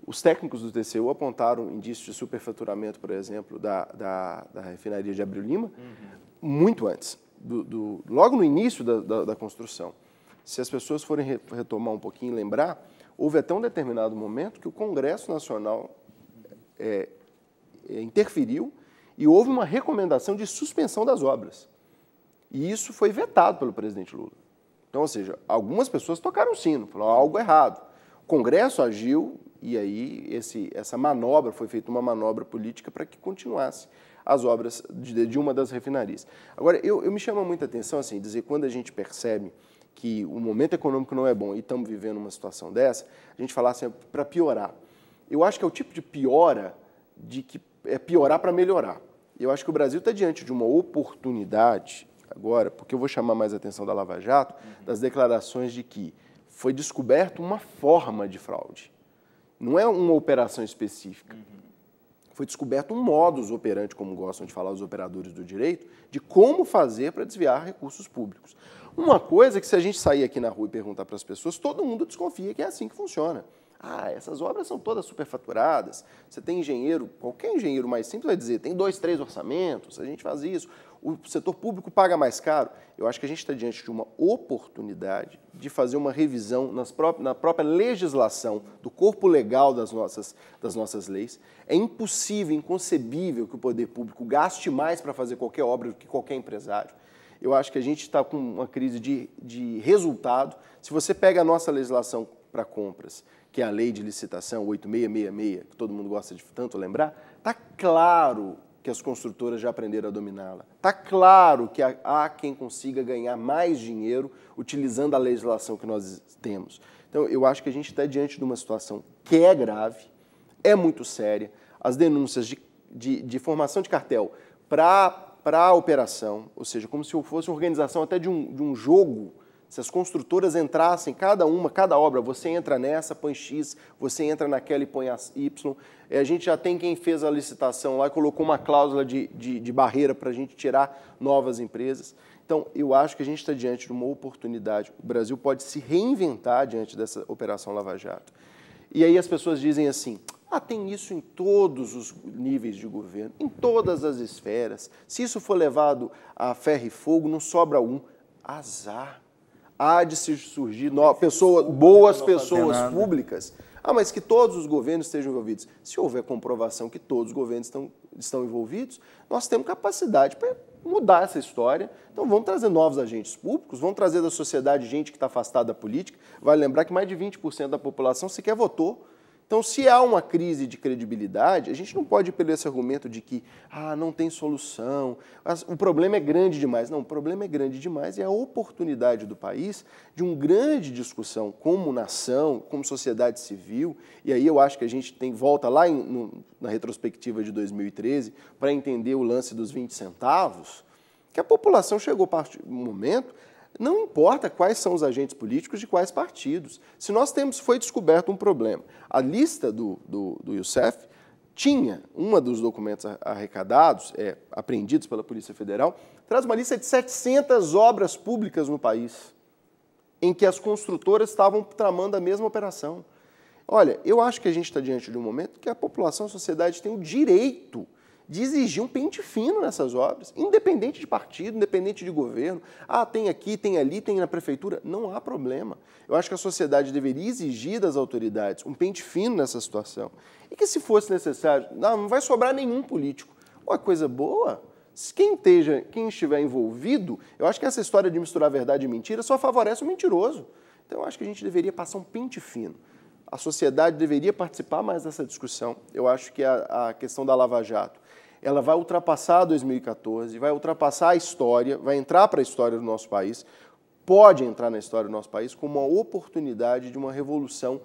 os técnicos do TCU apontaram indícios de superfaturamento, por exemplo, da, da, da refinaria de Abril Lima, uhum. muito antes do, do, logo no início da, da, da construção. Se as pessoas forem re, retomar um pouquinho e lembrar, houve até um determinado momento que o Congresso Nacional é, é, interferiu e houve uma recomendação de suspensão das obras. E isso foi vetado pelo presidente Lula. Então, ou seja, algumas pessoas tocaram o sino, falaram algo errado. O Congresso agiu e aí esse, essa manobra, foi feita uma manobra política para que continuasse as obras de, de, uma das refinarias. Agora, eu, eu me chama muita atenção, assim, dizer, quando a gente percebe que o momento econômico não é bom e estamos vivendo uma situação dessa, a gente falar assim, para piorar. Eu acho que é o tipo de piora de que é piorar para melhorar. Eu acho que o Brasil está diante de uma oportunidade agora, porque eu vou chamar mais a atenção da Lava Jato, uhum. das declarações de que foi descoberta uma forma de fraude. Não é uma operação específica. Uhum. Foi descoberto um modus operandi, como gostam de falar os operadores do direito, de como fazer para desviar recursos públicos. Uma coisa é que, se a gente sair aqui na rua e perguntar para as pessoas, todo mundo desconfia que é assim que funciona. Ah, essas obras são todas superfaturadas. Você tem engenheiro, qualquer engenheiro mais simples vai dizer, tem dois, três orçamentos, a gente faz isso o setor público paga mais caro. Eu acho que a gente está diante de uma oportunidade de fazer uma revisão pró na própria legislação, do corpo legal das nossas, das nossas leis. É impossível, inconcebível que o poder público gaste mais para fazer qualquer obra do que qualquer empresário. Eu acho que a gente está com uma crise de, de resultado. Se você pega a nossa legislação para compras, que é a lei de licitação 8666, que todo mundo gosta de tanto lembrar, está claro que as construtoras já aprenderam a dominá-la. Está claro que há quem consiga ganhar mais dinheiro utilizando a legislação que nós temos. Então, eu acho que a gente está diante de uma situação que é grave, é muito séria. As denúncias de, de, de formação de cartel para a operação, ou seja, como se fosse uma organização até de um, de um jogo se as construtoras entrassem, cada uma, cada obra, você entra nessa, põe X, você entra naquela e põe Y. É, a gente já tem quem fez a licitação lá e colocou uma cláusula de, de, de barreira para a gente tirar novas empresas. Então, eu acho que a gente está diante de uma oportunidade. O Brasil pode se reinventar diante dessa Operação Lava Jato. E aí as pessoas dizem assim: ah, tem isso em todos os níveis de governo, em todas as esferas. Se isso for levado a ferro e fogo, não sobra um. Azar há de se surgir no, pessoas, boas pessoas públicas. Ah, mas que todos os governos estejam envolvidos. Se houver comprovação que todos os governos estão, estão envolvidos, nós temos capacidade para mudar essa história. Então vamos trazer novos agentes públicos, vamos trazer da sociedade gente que está afastada da política. Vale lembrar que mais de 20% da população sequer votou. Então, se há uma crise de credibilidade, a gente não pode perder esse argumento de que ah, não tem solução, o problema é grande demais. Não, o problema é grande demais e é a oportunidade do país de uma grande discussão como nação, como sociedade civil. E aí eu acho que a gente tem volta lá em, no, na retrospectiva de 2013 para entender o lance dos 20 centavos, que a população chegou a um momento não importa quais são os agentes políticos de quais partidos. Se nós temos, foi descoberto um problema. A lista do, do, do Youssef tinha, uma dos documentos arrecadados, é, apreendidos pela Polícia Federal, traz uma lista de 700 obras públicas no país, em que as construtoras estavam tramando a mesma operação. Olha, eu acho que a gente está diante de um momento que a população, a sociedade tem o direito de exigir um pente fino nessas obras, independente de partido, independente de governo. Ah, tem aqui, tem ali, tem na prefeitura. Não há problema. Eu acho que a sociedade deveria exigir das autoridades um pente fino nessa situação. E que, se fosse necessário, não, vai sobrar nenhum político. Uma coisa boa. Quem, esteja, quem estiver envolvido, eu acho que essa história de misturar verdade e mentira só favorece o mentiroso. Então, eu acho que a gente deveria passar um pente fino a sociedade deveria participar mais dessa discussão. Eu acho que a, a questão da Lava Jato ela vai ultrapassar 2014, vai ultrapassar a história, vai entrar para a história do nosso país, pode entrar na história do nosso país como uma oportunidade de uma revolução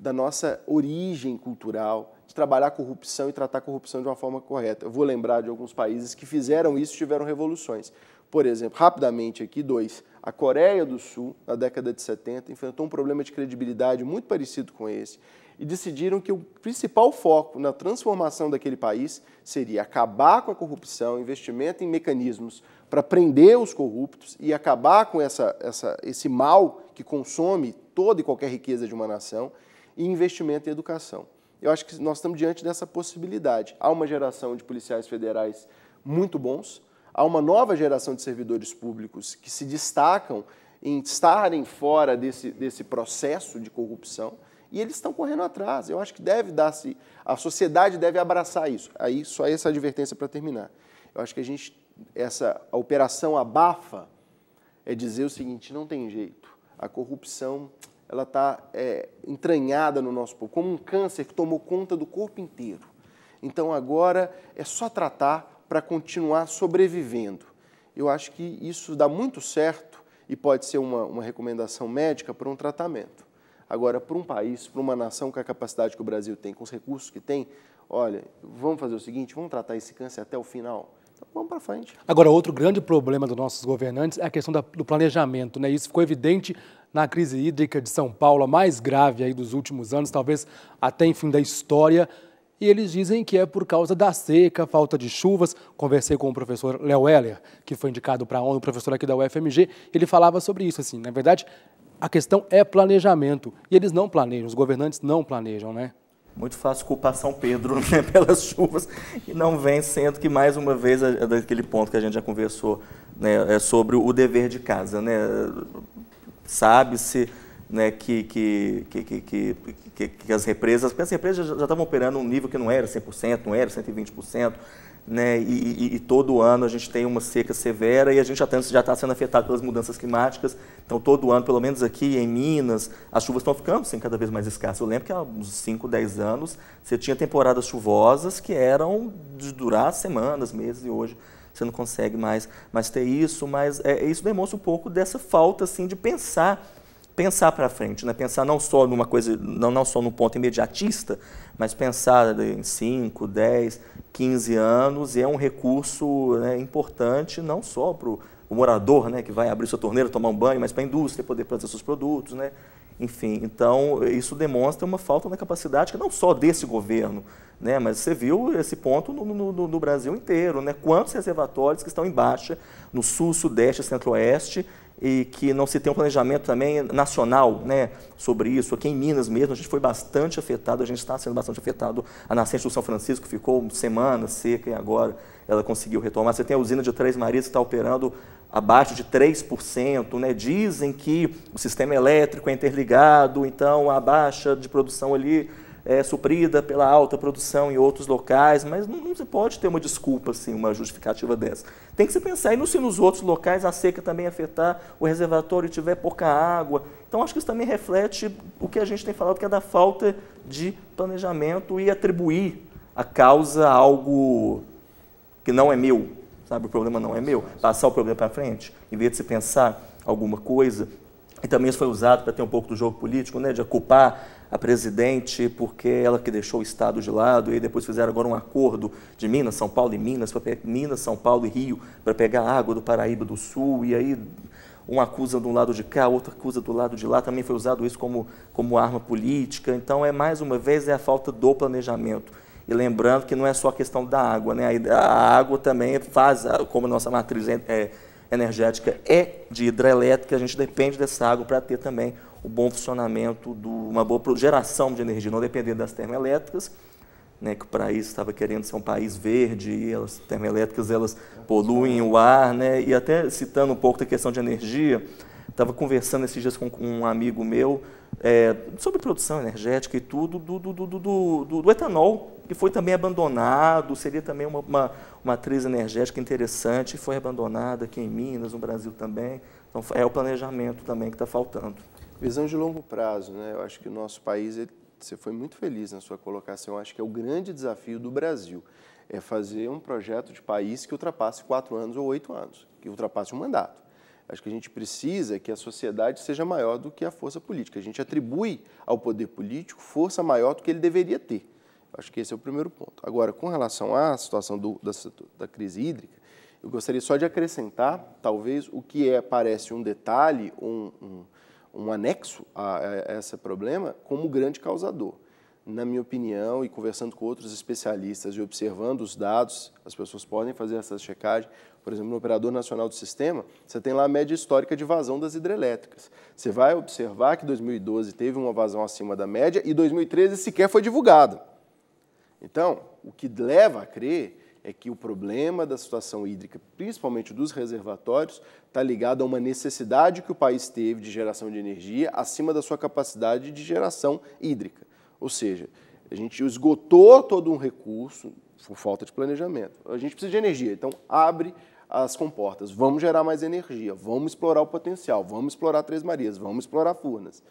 da nossa origem cultural, de trabalhar a corrupção e tratar a corrupção de uma forma correta. Eu vou lembrar de alguns países que fizeram isso, e tiveram revoluções. Por exemplo, rapidamente aqui, dois. A Coreia do Sul, na década de 70, enfrentou um problema de credibilidade muito parecido com esse e decidiram que o principal foco na transformação daquele país seria acabar com a corrupção, investimento em mecanismos para prender os corruptos e acabar com essa, essa, esse mal que consome toda e qualquer riqueza de uma nação e investimento em educação. Eu acho que nós estamos diante dessa possibilidade. Há uma geração de policiais federais muito bons, Há uma nova geração de servidores públicos que se destacam em estarem fora desse, desse processo de corrupção e eles estão correndo atrás. Eu acho que deve dar-se, a sociedade deve abraçar isso. Aí, só essa advertência para terminar. Eu acho que a gente, essa a operação abafa, é dizer o seguinte: não tem jeito. A corrupção ela está é, entranhada no nosso povo, como um câncer que tomou conta do corpo inteiro. Então agora é só tratar para continuar sobrevivendo. Eu acho que isso dá muito certo e pode ser uma, uma recomendação médica para um tratamento. Agora, para um país, para uma nação com a capacidade que o Brasil tem, com os recursos que tem, olha, vamos fazer o seguinte, vamos tratar esse câncer até o final. Então, vamos para frente. Agora, outro grande problema dos nossos governantes é a questão da, do planejamento. Né? Isso ficou evidente na crise hídrica de São Paulo, a mais grave aí dos últimos anos, talvez até em fim da história e eles dizem que é por causa da seca, falta de chuvas. Conversei com o professor Léo Heller, que foi indicado para a ONU, professor aqui da UFMG, ele falava sobre isso, assim, na verdade, a questão é planejamento, e eles não planejam, os governantes não planejam, né? Muito fácil culpar São Pedro né, pelas chuvas e não vem sendo que, mais uma vez, é, é daquele ponto que a gente já conversou né, é sobre o dever de casa. Né? Sabe-se né, que, que, que, que, as represas, porque as represas já, estavam operando um nível que não era 100%, não era 120%, né, e, e, e, todo ano a gente tem uma seca severa e a gente já está tá sendo afetado pelas mudanças climáticas. Então, todo ano, pelo menos aqui em Minas, as chuvas estão ficando assim, cada vez mais escassas. Eu lembro que há uns 5, 10 anos você tinha temporadas chuvosas que eram de durar semanas, meses, e hoje você não consegue mais, mais ter isso. Mas é, isso demonstra um pouco dessa falta assim, de pensar pensar para frente, né? pensar não só numa coisa, não, não só num ponto imediatista, mas pensar em 5, 10, 15 anos é um recurso né, importante não só para o morador né, que vai abrir sua torneira, tomar um banho, mas para a indústria poder produzir seus produtos. Né? Enfim, então isso demonstra uma falta na capacidade que não só desse governo, né, mas você viu esse ponto no, no, no Brasil inteiro, né? quantos reservatórios que estão em baixa no sul, sudeste, centro-oeste, e que não se tem um planejamento também nacional né, sobre isso. Aqui em Minas mesmo, a gente foi bastante afetado, a gente está sendo bastante afetado. A nascente do São Francisco ficou semana seca e agora ela conseguiu retomar. Você tem a usina de Três Marias que está operando abaixo de 3%. Né? Dizem que o sistema elétrico é interligado, então a baixa de produção ali é, suprida pela alta produção em outros locais, mas não, não, se pode ter uma desculpa, assim, uma justificativa dessa. Tem que se pensar, e no, se nos outros locais a seca também afetar, o reservatório tiver pouca água. Então, acho que isso também reflete o que a gente tem falado, que é da falta de planejamento e atribuir a causa a algo que não é meu, sabe? O problema não é meu. Passar o problema para frente, em vez de se pensar alguma coisa. E também isso foi usado para ter um pouco do jogo político, né? De culpar a presidente, porque ela que deixou o Estado de lado, e depois fizeram agora um acordo de Minas, São Paulo e Minas, para Minas, São Paulo e Rio, para pegar água do Paraíba do Sul, e aí um acusa de um lado de cá, outra acusa do lado de lá, também foi usado isso como, como arma política. Então, é mais uma vez, é a falta do planejamento. E lembrando que não é só a questão da água, né? a água também faz, como nossa matriz é energética é de hidrelétrica, a gente depende dessa água para ter também o bom funcionamento de uma boa geração de energia, não dependendo das termoelétricas, né, que o país estava querendo ser um país verde e as termoelétricas elas poluem o ar, né, e até citando um pouco da questão de energia, estava conversando esses dias com, um amigo meu é, sobre produção energética e tudo do, do, do, do, do etanol, que foi também abandonado, seria também uma, uma, uma atriz energética interessante, foi abandonada aqui em Minas, no Brasil também. Então é o planejamento também que está faltando. Visão de longo prazo, né? Eu acho que o nosso país, ele, você foi muito feliz na sua colocação, eu acho que é o grande desafio do Brasil, é fazer um projeto de país que ultrapasse quatro anos ou oito anos, que ultrapasse um mandato. Acho que a gente precisa que a sociedade seja maior do que a força política. A gente atribui ao poder político força maior do que ele deveria ter. Acho que esse é o primeiro ponto. Agora, com relação à situação do, da, da crise hídrica, eu gostaria só de acrescentar, talvez, o que é, parece um detalhe, um, um um anexo a, a esse problema como grande causador. Na minha opinião, e conversando com outros especialistas e observando os dados, as pessoas podem fazer essa checagem. Por exemplo, no Operador Nacional do Sistema, você tem lá a média histórica de vazão das hidrelétricas. Você vai observar que 2012 teve uma vazão acima da média e 2013 sequer foi divulgado. Então, o que leva a crer é que o problema da situação hídrica, principalmente dos reservatórios, está ligado a uma necessidade que o país teve de geração de energia acima da sua capacidade de geração hídrica. Ou seja, a gente esgotou todo um recurso por falta de planejamento. A gente precisa de energia, então abre as comportas. Vamos gerar mais energia, vamos explorar o potencial, vamos explorar Três Marias, vamos explorar Furnas.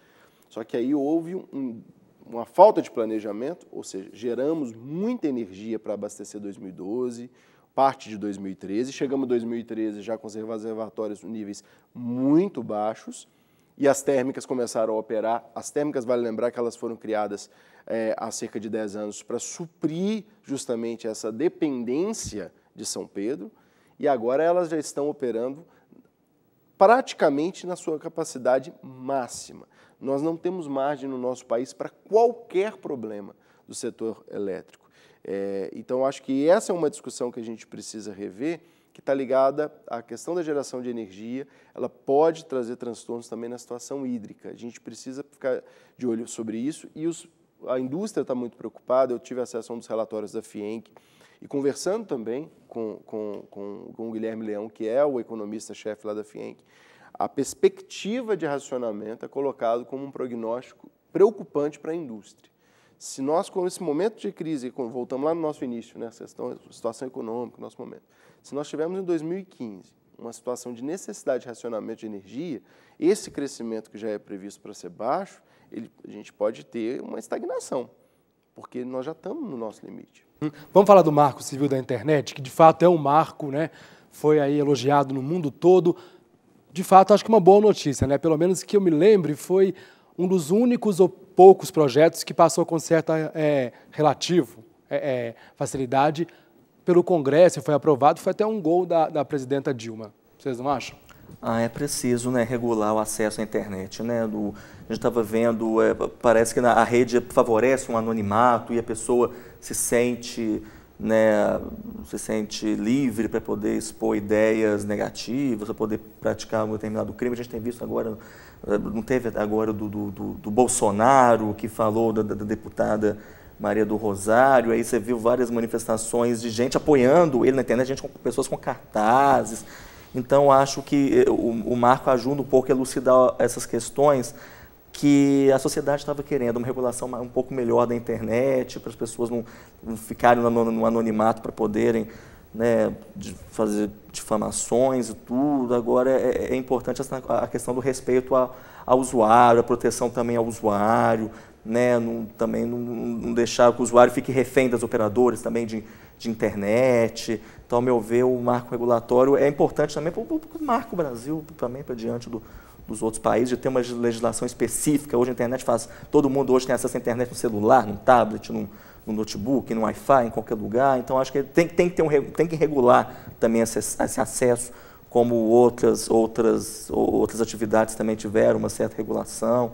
Só que aí houve um uma falta de planejamento, ou seja, geramos muita energia para abastecer 2012, parte de 2013, chegamos em 2013 já com os reservatórios níveis muito baixos e as térmicas começaram a operar. As térmicas, vale lembrar que elas foram criadas é, há cerca de 10 anos para suprir justamente essa dependência de São Pedro e agora elas já estão operando praticamente na sua capacidade máxima. Nós não temos margem no nosso país para qualquer problema do setor elétrico. É, então, acho que essa é uma discussão que a gente precisa rever, que está ligada à questão da geração de energia. Ela pode trazer transtornos também na situação hídrica. A gente precisa ficar de olho sobre isso e os, a indústria está muito preocupada. Eu tive acesso a um dos relatórios da FIENC e conversando também com, com, com, com o Guilherme Leão, que é o economista-chefe lá da FIENC, a perspectiva de racionamento é colocado como um prognóstico preocupante para a indústria. Se nós, com esse momento de crise, voltamos lá no nosso início, né, questão, situação econômica, nosso momento, se nós tivermos em 2015 uma situação de necessidade de racionamento de energia, esse crescimento que já é previsto para ser baixo, ele, a gente pode ter uma estagnação, porque nós já estamos no nosso limite. Hum, vamos falar do marco civil da internet, que de fato é um marco, né? foi aí elogiado no mundo todo de fato, acho que uma boa notícia, né? Pelo menos que eu me lembre, foi um dos únicos ou poucos projetos que passou com certa é, relativo é, é, facilidade pelo Congresso, foi aprovado, foi até um gol da, da presidenta Dilma. Vocês não acham? Ah, é preciso né, regular o acesso à internet. Né? Do, a gente estava vendo, é, parece que a rede favorece um anonimato e a pessoa se sente né, se sente livre para poder expor ideias negativas, para poder praticar um determinado crime. A gente tem visto agora, não teve agora do, do, do Bolsonaro que falou da, da, deputada Maria do Rosário, aí você viu várias manifestações de gente apoiando ele na internet, gente com pessoas com cartazes. Então acho que eh, o, o Marco ajuda um pouco a elucidar essas questões que a sociedade estava querendo uma regulação um pouco melhor da internet, para as pessoas não, não ficarem no, no anonimato para poderem né, de fazer difamações e tudo. Agora é, é, é importante a, a questão do respeito ao, ao usuário, a proteção também ao usuário, né, não, também não, não, deixar que o usuário fique refém das operadoras também de, de internet. Então, ao meu ver, o marco regulatório é importante também para o marco Brasil, também para diante do, dos outros países de ter uma legislação específica. Hoje a internet faz. Todo mundo hoje tem acesso à internet no celular, no tablet, no, no notebook, no Wi-Fi, em qualquer lugar. Então acho que tem, tem, que, ter um, tem que regular também esse, esse acesso, como outras, outras, outras atividades também tiveram uma certa regulação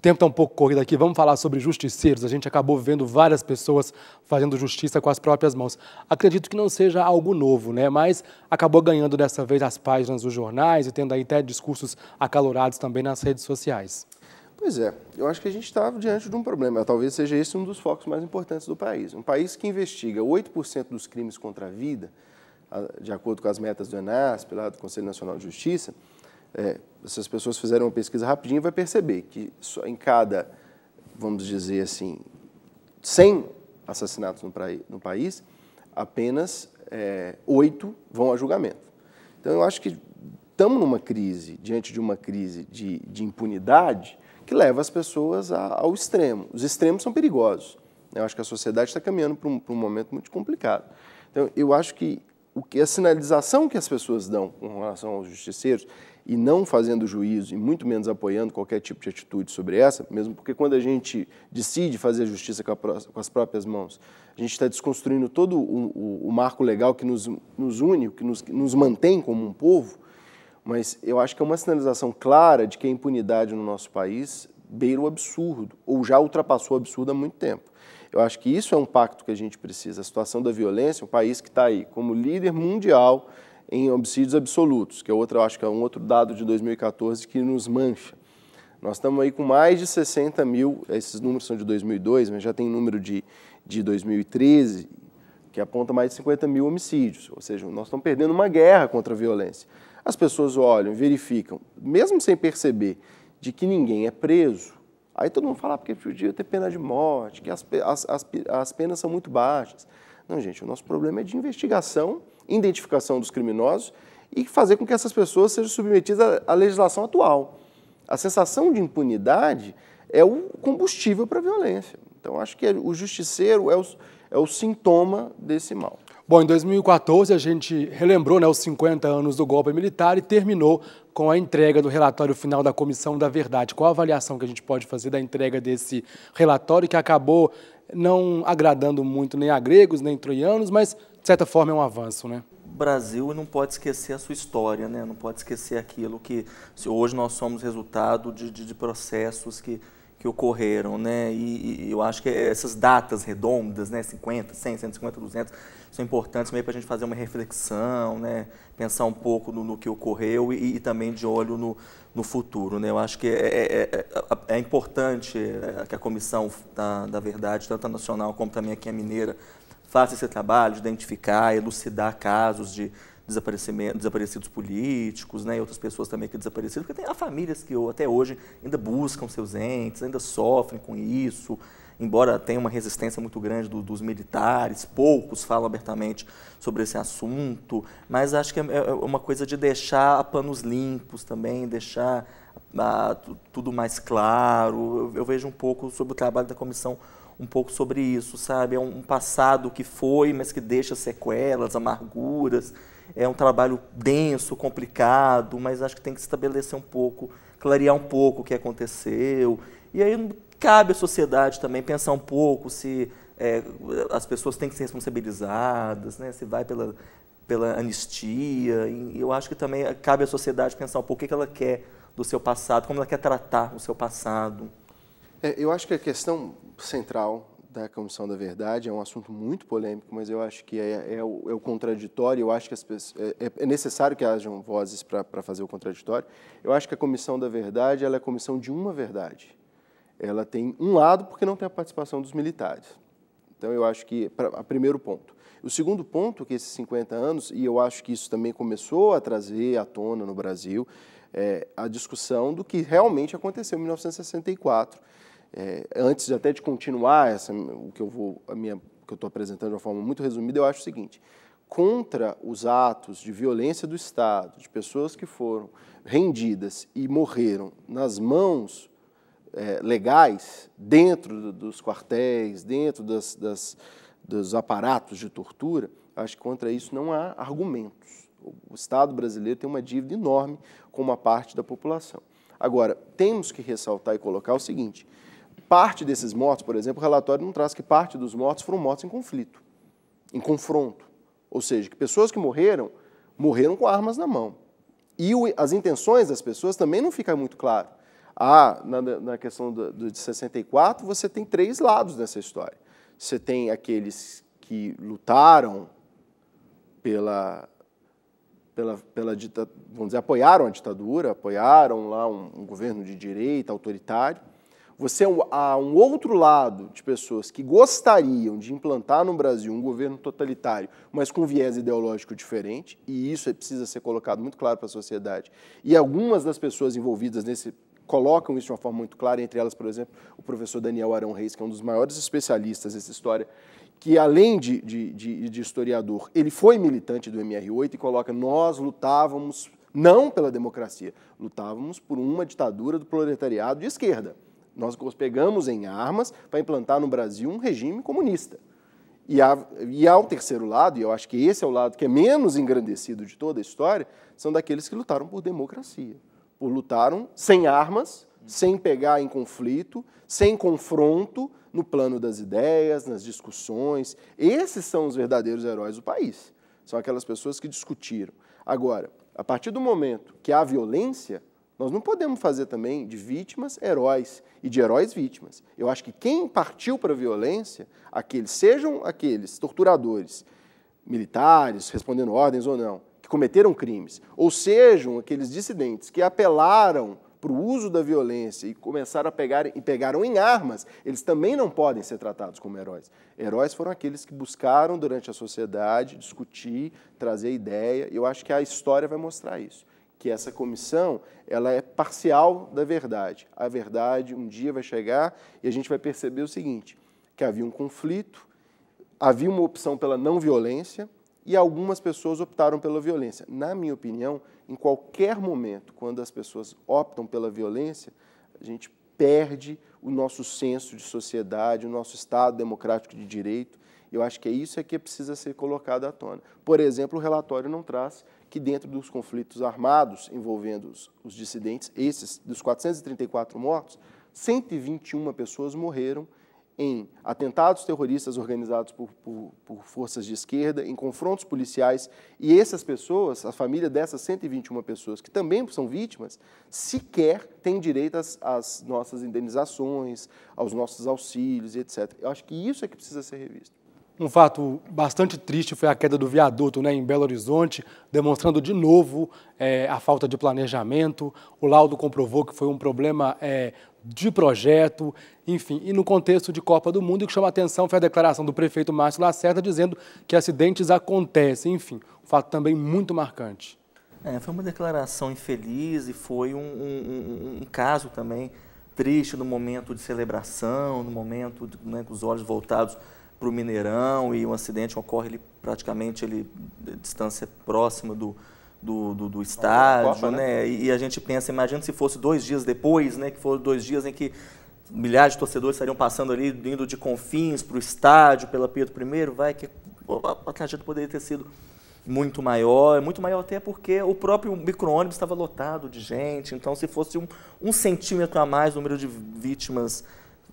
tempo está um pouco corrido aqui, vamos falar sobre justiceiros. A gente acabou vendo várias pessoas fazendo justiça com as próprias mãos. Acredito que não seja algo novo, né? mas acabou ganhando dessa vez as páginas dos jornais e tendo aí até discursos acalorados também nas redes sociais. Pois é, eu acho que a gente está diante de um problema. Talvez seja esse um dos focos mais importantes do país. Um país que investiga 8% dos crimes contra a vida, de acordo com as metas do ENAS, lá do Conselho Nacional de Justiça, é, se as pessoas fizerem uma pesquisa rapidinho, vai perceber que em cada, vamos dizer assim, 100 assassinatos no, no país, apenas é, eh, 8 vão a julgamento. Então, eu acho que estamos numa crise, diante de uma crise de, de impunidade, que leva as pessoas a, ao extremo. Os extremos são perigosos. Né? Eu acho que a sociedade está caminhando para um, para um momento muito complicado. Então, eu acho que o que a sinalização que as pessoas dão com relação aos justiceiros e não fazendo juízo e muito menos apoiando qualquer tipo de atitude sobre essa, mesmo porque quando a gente decide fazer a justiça com, a, com as próprias mãos, a gente está desconstruindo todo o, o, o, marco legal que nos, nos une, que nos, que nos mantém como um povo, mas eu acho que é uma sinalização clara de que a impunidade no nosso país beira o absurdo, ou já ultrapassou o absurdo há muito tempo. Eu acho que isso é um pacto que a gente precisa. A situação da violência, um país que está aí como líder mundial em homicídios absolutos, que é outro, acho que é um outro dado de 2014 que nos mancha. Nós estamos aí com mais de 60 mil, esses números são de 2002, mas já tem número de, de 2013, que aponta mais de 50 mil homicídios. Ou seja, nós estamos perdendo uma guerra contra a violência. As pessoas olham, verificam, mesmo sem perceber, de que ninguém é preso. Aí todo mundo fala ah, porque podia ter pena de morte, que as, as, as, as penas são muito baixas. Não, gente, o nosso problema é de investigação identificação dos criminosos e fazer com que essas pessoas sejam submetidas à legislação atual. A sensação de impunidade é o combustível para a violência. Então, acho que é, o justiceiro é o, é o sintoma desse mal. Bom, em 2014 a gente relembrou né, os 50 anos do golpe militar e terminou com a entrega do relatório final da Comissão da Verdade. Qual a avaliação que a gente pode fazer da entrega desse relatório que acabou não agradando muito nem a gregos nem troianos, mas de certa forma, é um avanço, né? O Brasil não pode esquecer a sua história, né? Não pode esquecer aquilo que hoje nós somos resultado de, de, de processos que, que ocorreram, né? E, e, eu acho que essas datas redondas, né, 50, 100, 150, 200, são importantes meio para a gente fazer uma reflexão, né? Pensar um pouco no, no que ocorreu e, e, também de olho no, no futuro, né? Eu acho que é, é, é, é, é importante é, que a Comissão da, da Verdade, tanto a nacional como também aqui a mineira, faça esse trabalho de identificar, elucidar casos de desaparecimento, desaparecidos políticos né, e outras pessoas também que desapareceram, porque tem, há famílias que até hoje ainda buscam seus entes, ainda sofrem com isso, embora tenha uma resistência muito grande do, dos militares, poucos falam abertamente sobre esse assunto, mas acho que é, é, é uma coisa de deixar panos limpos também, deixar ah, tudo mais claro. Eu, eu vejo um pouco sobre o trabalho da comissão um pouco sobre isso, sabe? É um passado que foi, mas que deixa sequelas, amarguras. É um trabalho denso, complicado, mas acho que tem que estabelecer um pouco, clarear um pouco o que aconteceu. E aí cabe à sociedade também pensar um pouco se é, as pessoas têm que ser responsabilizadas, né? se vai pela, pela anistia. E eu acho que também cabe à sociedade pensar um pouco o que ela quer do seu passado, como ela quer tratar o seu passado. É, eu acho que a questão central da Comissão da Verdade é um assunto muito polêmico, mas eu acho que é, é, o, é o, contraditório. Eu acho que pessoas, é, é, é, necessário que hajam vozes para fazer o contraditório. Eu acho que a Comissão da Verdade ela é a comissão de uma verdade. Ela tem um lado porque não tem a participação dos militares. Então, eu acho que, pra, a primeiro ponto. O segundo ponto, que esses 50 anos, e eu acho que isso também começou a trazer à tona no Brasil, é a discussão do que realmente aconteceu em 1964 é, antes até de continuar essa, o que eu vou, a minha, que eu estou apresentando de uma forma muito resumida, eu acho o seguinte: contra os atos de violência do Estado, de pessoas que foram rendidas e morreram nas mãos é, legais, dentro dos quartéis, dentro das, das, dos aparatos de tortura, acho que contra isso não há argumentos. O Estado brasileiro tem uma dívida enorme com uma parte da população. Agora, temos que ressaltar e colocar o seguinte: parte desses mortos, por exemplo, o relatório não traz que parte dos mortos foram mortos em conflito, em confronto. Ou seja, que pessoas que morreram, morreram com armas na mão. E o, as intenções das pessoas também não fica muito claro. Ah, na, na questão do, do, de 64, você tem três lados nessa história. Você tem aqueles que lutaram pela, pela, pela ditadura, vamos dizer, apoiaram a ditadura, apoiaram lá um, um governo de direita autoritário, você é há um outro lado de pessoas que gostariam de implantar no Brasil um governo totalitário, mas com viés ideológico diferente, e isso é, precisa ser colocado muito claro para a sociedade. E algumas das pessoas envolvidas nesse colocam isso de uma forma muito clara, entre elas, por exemplo, o professor Daniel Arão Reis, que é um dos maiores especialistas nessa história, que além de, de, de, de historiador, ele foi militante do MR8 e coloca: nós lutávamos não pela democracia, lutávamos por uma ditadura do proletariado de esquerda. Nós pegamos em armas para implantar no Brasil um regime comunista. E há, e há um terceiro lado, e eu acho que esse é o lado que é menos engrandecido de toda a história, são daqueles que lutaram por democracia, por lutaram sem armas, sem pegar em conflito, sem confronto, no plano das ideias, nas discussões. Esses são os verdadeiros heróis do país. São aquelas pessoas que discutiram. Agora, a partir do momento que há violência, nós não podemos fazer também de vítimas heróis e de heróis vítimas. Eu acho que quem partiu para a violência, aqueles, sejam aqueles torturadores, militares, respondendo ordens ou não, que cometeram crimes, ou sejam aqueles dissidentes que apelaram para o uso da violência e começaram a pegar e pegaram em armas, eles também não podem ser tratados como heróis. Heróis foram aqueles que buscaram durante a sociedade discutir, trazer ideia, e eu acho que a história vai mostrar isso que essa comissão ela é parcial da verdade. A verdade um dia vai chegar e a gente vai perceber o seguinte, que havia um conflito, havia uma opção pela não violência e algumas pessoas optaram pela violência. Na minha opinião, em qualquer momento, quando as pessoas optam pela violência, a gente perde o nosso senso de sociedade, o nosso Estado democrático de direito. Eu acho que é isso é que precisa ser colocado à tona. Por exemplo, o relatório não traz que dentro dos conflitos armados envolvendo os, os dissidentes, esses dos 434 mortos, 121 pessoas morreram em atentados terroristas organizados por, por, por, forças de esquerda, em confrontos policiais, e essas pessoas, a família dessas 121 pessoas que também são vítimas, sequer têm direito às, às nossas indenizações, aos nossos auxílios, etc. Eu acho que isso é que precisa ser revisto. Um fato bastante triste foi a queda do viaduto né, em Belo Horizonte, demonstrando de novo é, a falta de planejamento. O laudo comprovou que foi um problema é, de projeto, enfim. E no contexto de Copa do Mundo, o que chama a atenção foi a declaração do prefeito Márcio Lacerda dizendo que acidentes acontecem, enfim. Um fato também muito marcante. É, foi uma declaração infeliz e foi um, um, um, caso também triste no momento de celebração, no momento né, com os olhos voltados para o Mineirão e um acidente ocorre ele, praticamente ele, eh, distância próxima do, do, do, do estádio, Copa, né? né? E, e, a gente pensa, imagina se fosse dois dias depois, né? Que foram dois dias em que milhares de torcedores estariam passando ali, indo de Confins para o estádio, pela Pedro I, vai que a tragédia poderia ter sido muito maior, muito maior até porque o próprio micro-ônibus estava lotado de gente, então se fosse um, um centímetro a mais o número de vítimas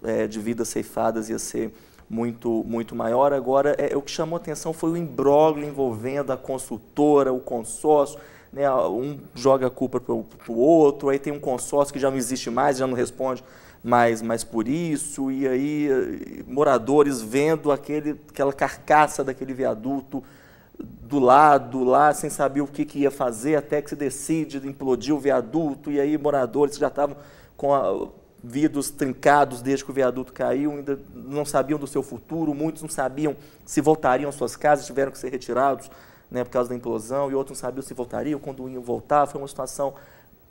é, de vidas ceifadas ia ser muito, muito maior. Agora, é, o que chamou atenção foi o imbróglio envolvendo a consultora, o consórcio. Né, um joga a culpa para o outro, aí tem um consórcio que já não existe mais, já não responde mais, mais por isso, e aí eh, moradores vendo aquele, aquela carcaça daquele viaduto do lado, lá, sem saber o que, que ia fazer, até que se decide, implodir o viaduto, e aí moradores já estavam com a, vidros trincados desde que o viaduto caiu, ainda não sabiam do seu futuro, muitos não sabiam se voltariam às suas casas, tiveram que ser retirados né, por causa da implosão, e outros não sabiam se voltariam, quando iam voltar. Foi uma situação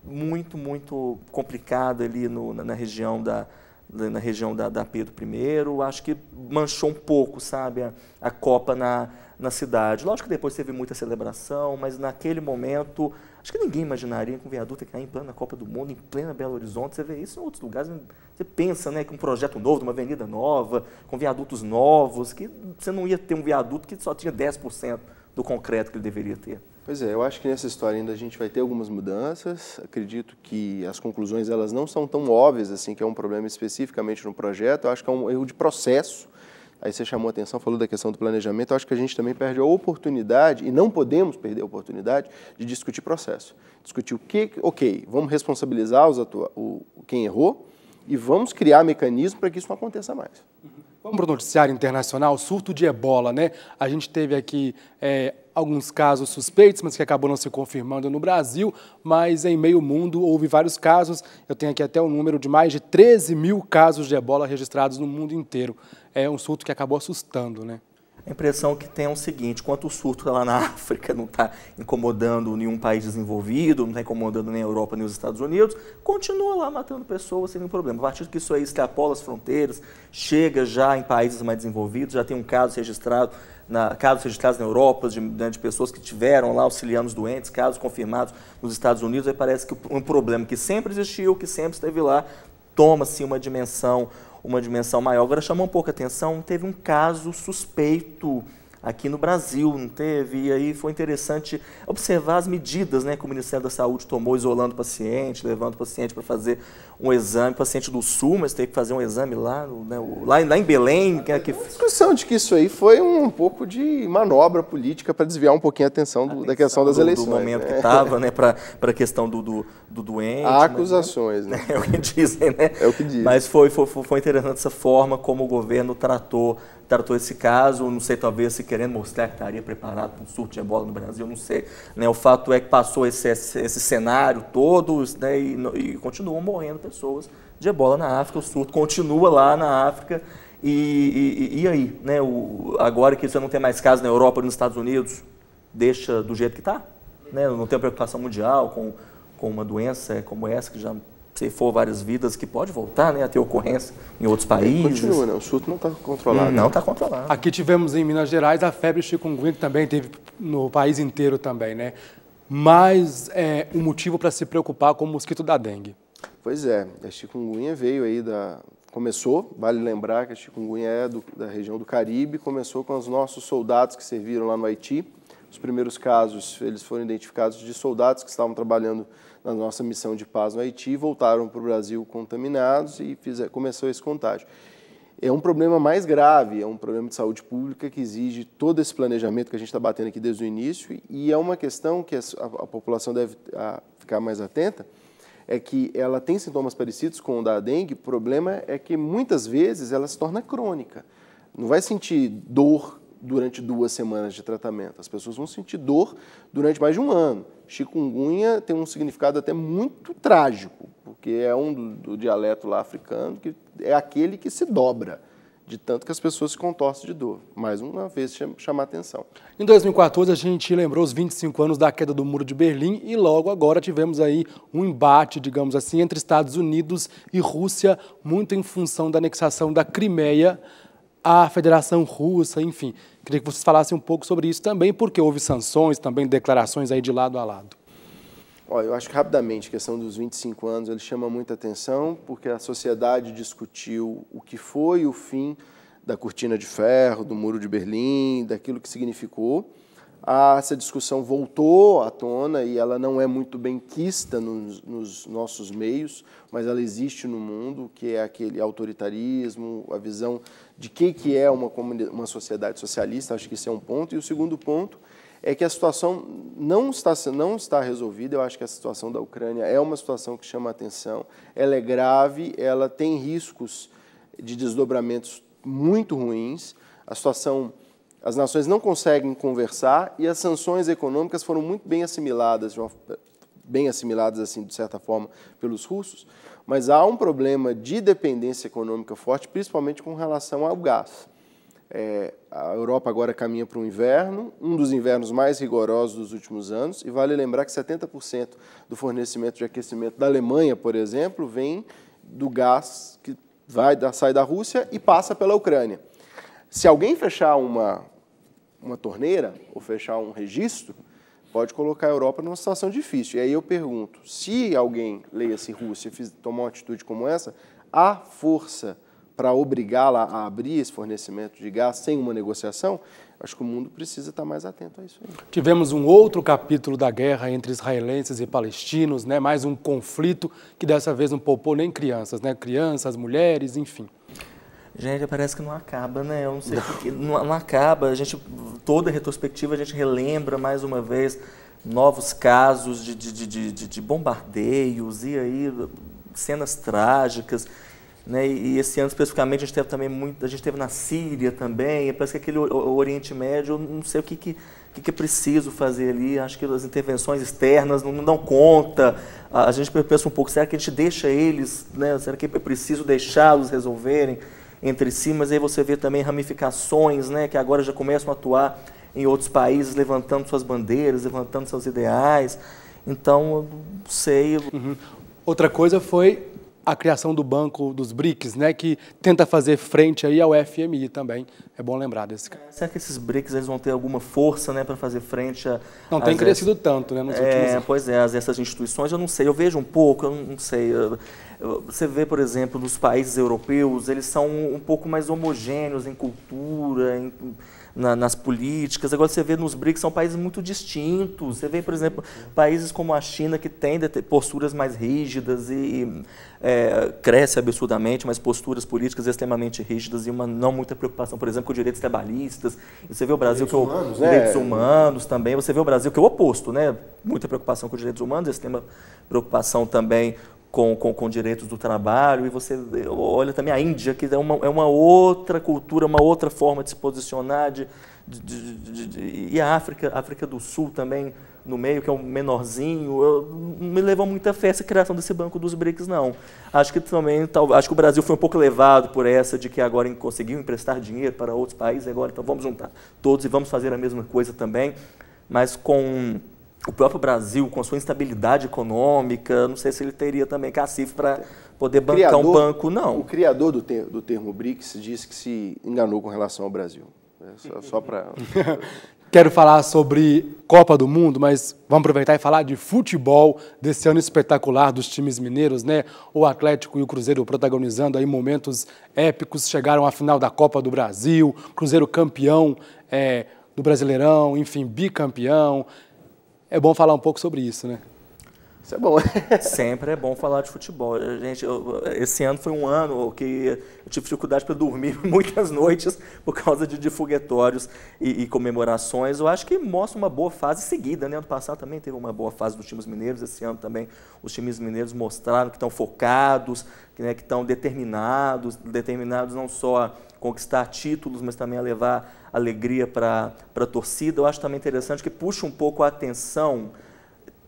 muito, muito complicada ali no, na, na, região da na região da, da Pedro I, acho que manchou um pouco, sabe, a, a Copa na, na cidade. Lógico que depois teve muita celebração, mas naquele momento Acho que ninguém imaginaria que um viaduto ia cair em plena Copa do Mundo, em plena Belo Horizonte. Você vê isso em outros lugares. Né? Você pensa né, que um projeto novo, uma avenida nova, com viadutos novos, que você não ia ter um viaduto que só tinha 10% do concreto que ele deveria ter. Pois é, eu acho que nessa história ainda a gente vai ter algumas mudanças. Acredito que as conclusões elas não são tão óbvias assim que é um problema especificamente no projeto. Eu acho que é um erro de processo Aí você chamou a atenção, falou da questão do planejamento. Eu acho que a gente também perde a oportunidade, e não podemos perder a oportunidade, de discutir processo. Discutir o que, ok, vamos responsabilizar os atua o, quem errou e vamos criar mecanismos para que isso não aconteça mais. Vamos para o noticiário internacional, surto de ebola, né? A gente teve aqui é, alguns casos suspeitos, mas que acabou não se confirmando no Brasil, mas em meio mundo houve vários casos. Eu tenho aqui até o um número de mais de 13 mil casos de ebola registrados no mundo inteiro é um surto que acabou assustando, né? A impressão que tem é o seguinte: enquanto o surto tá lá na África não está incomodando nenhum país desenvolvido, não está incomodando nem a Europa nem os Estados Unidos, continua lá matando pessoas sem nenhum problema. A partir do que isso aí extrapola as fronteiras, chega já em países mais desenvolvidos, já tem um caso registrado na, casos registrados na Europa, de, né, de, pessoas que tiveram lá os doentes, casos confirmados nos Estados Unidos, aí parece que um problema que sempre existiu, que sempre esteve lá, toma-se uma dimensão uma dimensão maior. Agora chamou um pouco a atenção, teve um caso suspeito aqui no Brasil, não teve? E aí foi interessante observar as medidas né, que o Ministério da Saúde tomou, isolando o paciente, levando o paciente para fazer um exame, paciente do Sul, mas teve que fazer um exame lá, né, lá, lá, em Belém. Que, é que... A discussão de que isso aí foi um pouco de manobra política para desviar um pouquinho a atenção, do, a atenção da questão das do, eleições. Do momento né? que estava, né, para a questão do, do, do doente. Há né? acusações, né? né? É o que dizem, né? É o que dizem. Mas foi, foi, foi interessante essa forma como o governo tratou tratou esse caso, não sei, talvez se querendo mostrar que estaria preparado para um surto de ebola no Brasil, não sei. Né? O fato é que passou esse, esse, esse cenário todo né? e, e continuam morrendo pessoas de ebola na África, o surto continua lá na África. E, e, e, aí, né? O, agora que você não tem mais casos na Europa e nos Estados Unidos, deixa do jeito que está? Né? Não tem uma preocupação mundial com, com uma doença como essa que já se for várias vidas, que pode voltar né, a ter ocorrência em outros países. Continua, né? O surto não está controlado. Não está né? controlado. Aqui tivemos em Minas Gerais a febre chikungunya, que também teve no país inteiro também, né? Mas é um motivo para se preocupar com o mosquito da dengue. Pois é, a chikungunya veio aí da... Começou, vale lembrar que a chikungunya é do, da região do Caribe, começou com os nossos soldados que serviram lá no Haiti. Os primeiros casos, eles foram identificados de soldados que estavam trabalhando na nossa missão de paz no Haiti, voltaram para o Brasil contaminados e fizer, começou esse contágio. É um problema mais grave, é um problema de saúde pública que exige todo esse planejamento que a gente está batendo aqui desde o início e é uma questão que a, a população deve a, ficar mais atenta, é que ela tem sintomas parecidos com o da dengue, o problema é que muitas vezes ela se torna crônica. Não vai sentir dor durante duas semanas de tratamento. As pessoas vão sentir dor durante mais de um ano. Chikungunya tem um significado até muito trágico, porque é um do, do dialeto lá africano que é aquele que se dobra de tanto que as pessoas se contorcem de dor. Mais uma vez chamar atenção. Em 2014 a gente lembrou os 25 anos da queda do Muro de Berlim e logo agora tivemos aí um embate, digamos assim, entre Estados Unidos e Rússia, muito em função da anexação da Crimeia a Federação Russa, enfim. Queria que vocês falassem um pouco sobre isso também, porque houve sanções, também declarações aí de lado a lado. Olha, eu acho que rapidamente a questão dos 25 anos ele chama muita atenção, porque a sociedade discutiu o que foi o fim da cortina de ferro, do muro de Berlim, daquilo que significou. Ah, essa discussão voltou à tona e ela não é muito bem quista nos, nos, nossos meios, mas ela existe no mundo, que é aquele autoritarismo, a visão de que que é uma, uma sociedade socialista, acho que esse é um ponto. E o segundo ponto é que a situação não está, não está resolvida, eu acho que a situação da Ucrânia é uma situação que chama atenção, ela é grave, ela tem riscos de desdobramentos muito ruins, a situação as nações não conseguem conversar e as sanções econômicas foram muito bem assimiladas, bem assimiladas assim de certa forma pelos russos, mas há um problema de dependência econômica forte, principalmente com relação ao gás. É, a Europa agora caminha para um inverno, um dos invernos mais rigorosos dos últimos anos, e vale lembrar que 70% do fornecimento de aquecimento da Alemanha, por exemplo, vem do gás que vai, sai da Rússia e passa pela Ucrânia. Se alguém fechar uma, uma torneira ou fechar um registro, pode colocar a Europa numa situação difícil. E aí eu pergunto, se alguém, leia-se Rússia, fiz, tomar uma atitude como essa, há força para obrigá-la a abrir esse fornecimento de gás sem uma negociação? Acho que o mundo precisa estar tá mais atento a isso. Aí. Tivemos um outro capítulo da guerra entre israelenses e palestinos, né? mais um conflito que dessa vez não poupou nem crianças, né? crianças, mulheres, enfim. Gente, parece que não acaba, né? Eu não sei porque. Não, não acaba. A gente, toda a retrospectiva, a gente relembra mais uma vez novos casos de, de, de, de, de bombardeios e aí cenas trágicas. Né? E, esse ano especificamente a gente teve também muito, a gente teve na Síria também, parece que aquele Oriente Médio, não sei o que, que, que é preciso fazer ali, acho que as intervenções externas não, não dão conta, a, gente pensa um pouco, será que a gente deixa eles, né? será que é preciso deixá-los resolverem? entre si, mas aí você vê também ramificações, né, que agora já começam a atuar em outros países, levantando suas bandeiras, levantando seus ideais. Então, sei. Uhum. Outra coisa foi a criação do banco dos BRICS, né, que tenta fazer frente aí ao FMI também. É bom lembrar desse cara. É, será que esses BRICS eles vão ter alguma força, né, para fazer frente a Não tem crescido tanto, né, nos é, últimos anos. Pois é, essas instituições eu não sei, eu vejo um pouco, eu não sei. Eu, você vê, por exemplo, nos países europeus, eles são um pouco mais homogêneos em cultura, em, na, nas políticas. Agora você vê nos BRICS, são países muito distintos. Você vê, por exemplo, países como a China, que tem posturas mais rígidas e é, cresce absurdamente, mas posturas políticas extremamente rígidas e uma não muita preocupação, por exemplo, com direitos trabalhistas. você vê o Brasil direitos que eu, é humanos, direitos é. humanos também. Você vê o Brasil que é o oposto, né? Muita preocupação com direitos humanos, extrema preocupação também com, com, com, direitos do trabalho, e você olha também a Índia, que é uma, é uma outra cultura, uma outra forma de se posicionar, de, de, de, de e a África, África do Sul também no meio, que é um menorzinho, eu, não me levou muita fé essa criação desse banco dos BRICS, não. Acho que também, tal, acho que o Brasil foi um pouco levado por essa de que agora conseguiu emprestar dinheiro para outros países, agora então vamos juntar todos e vamos fazer a mesma coisa também, mas com o próprio Brasil, com sua instabilidade econômica, não sei se ele teria também cacife para poder bancar criador, um banco, não. O criador do, ter, do termo BRICS disse que se enganou com relação ao Brasil. É só, só para. Quero falar sobre Copa do Mundo, mas vamos aproveitar e falar de futebol desse ano espetacular dos times mineiros, né? O Atlético e o Cruzeiro protagonizando aí momentos épicos, chegaram à final da Copa do Brasil, Cruzeiro campeão é, do Brasileirão, enfim, bicampeão, é bom falar um pouco sobre isso, né? Isso é bom. Sempre é bom falar de futebol. Gente, eu, esse ano foi um ano que eu tive dificuldade para dormir muitas noites por causa de, de foguetórios e, e, comemorações. Eu acho que mostra uma boa fase seguida. Né? Ano passado também teve uma boa fase dos times mineiros. Esse ano também os times mineiros mostraram que estão focados, que né, estão determinados, determinados não só a conquistar títulos, mas também a levar alegria para a torcida. Eu acho também interessante que puxa um pouco a atenção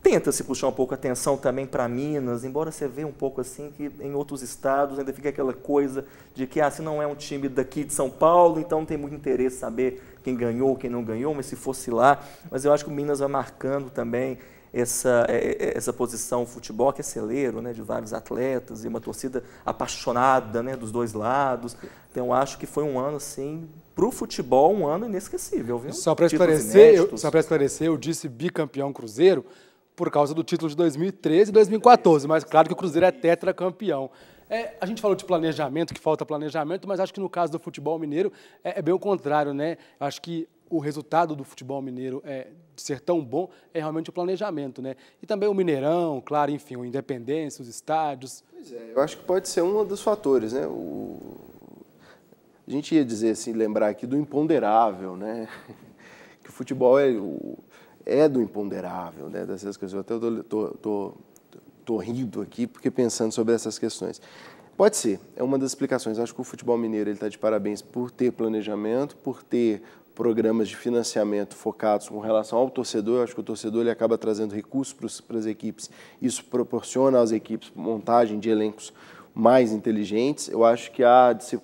tenta se puxar um pouco a atenção também para Minas, embora você vê um pouco assim que em outros estados ainda fica aquela coisa de que ah, se não é um time daqui de São Paulo, então não tem muito interesse saber quem ganhou, quem não ganhou, mas se fosse lá, mas eu acho que o Minas vai marcando também essa, é, é, é, essa posição futebol que é celeiro, né, de vários atletas e uma torcida apaixonada, né, dos dois lados. Então eu acho que foi um ano assim para o futebol um ano inesquecível, viu? Só para esclarecer, eu, só para esclarecer, eu disse bicampeão Cruzeiro, por causa do título de 2013 e 2014, mas claro que o Cruzeiro é tetracampeão. É, a gente falou de planejamento, que falta planejamento, mas acho que no caso do futebol mineiro é, é bem o contrário, né? Acho que o resultado do futebol mineiro é, ser tão bom é realmente o planejamento, né? E também o Mineirão, claro, enfim, o Independência, os estádios. Pois é, eu acho que pode ser um dos fatores, né? O... A gente ia dizer assim, lembrar aqui do imponderável, né? que o futebol é. O é do imponderável, né, dessas coisas. Eu até estou rindo aqui porque pensando sobre essas questões. Pode ser, é uma das explicações. Acho que o futebol mineiro está de parabéns por ter planejamento, por ter programas de financiamento focados com relação ao torcedor. Eu acho que o torcedor ele acaba trazendo recursos para as equipes. Isso proporciona às equipes montagem de elencos mais inteligentes. Eu acho que há de se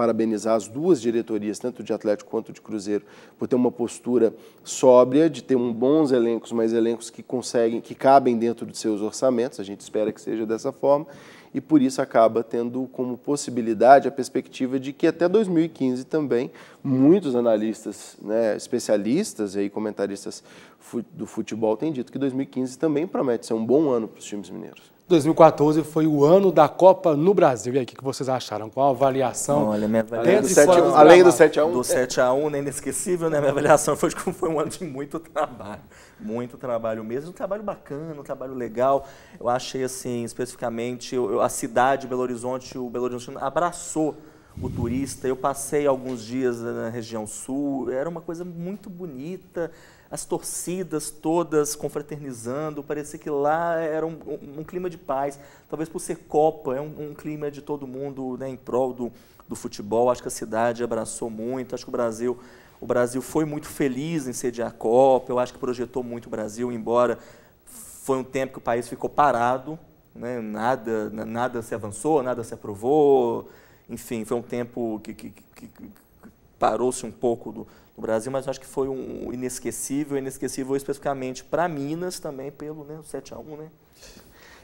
parabenizar as duas diretorias, tanto de Atlético quanto de Cruzeiro, por ter uma postura sóbria, de ter um bons elencos, mas elencos que conseguem, que cabem dentro de seus orçamentos, a gente espera que seja dessa forma, e por isso acaba tendo como possibilidade a perspectiva de que até 2015 também muitos analistas, né, especialistas e comentaristas do futebol têm dito que 2015 também promete ser um bom ano para os times mineiros. 2014 foi o ano da Copa no Brasil. E aí, o que vocês acharam? Qual a avaliação? Olha, minha avaliação. Do a além do 7x1. É, do 7x1, nem né, inesquecível, né? Minha avaliação foi que foi um ano de muito trabalho. Muito trabalho mesmo. Um trabalho bacana, um trabalho legal. Eu achei, assim, especificamente, eu, a cidade, Belo Horizonte, o Belo Horizonte abraçou o turista. Eu passei alguns dias né, na região sul, era uma coisa muito bonita as torcidas todas confraternizando, parecia que lá era um, um, um clima de paz. Talvez por ser Copa, é um, um clima de todo mundo né, em prol do, do futebol. Acho que a cidade abraçou muito, acho que o Brasil o Brasil foi muito feliz em sediar a Copa, eu acho que projetou muito o Brasil, embora foi um tempo que o país ficou parado, né? nada, nada se avançou, nada se aprovou, enfim, foi um tempo que, que, que parou-se um pouco do, no Brasil, mas acho que foi um inesquecível, inesquecível especificamente para Minas também pelo né, 7 a 1 né?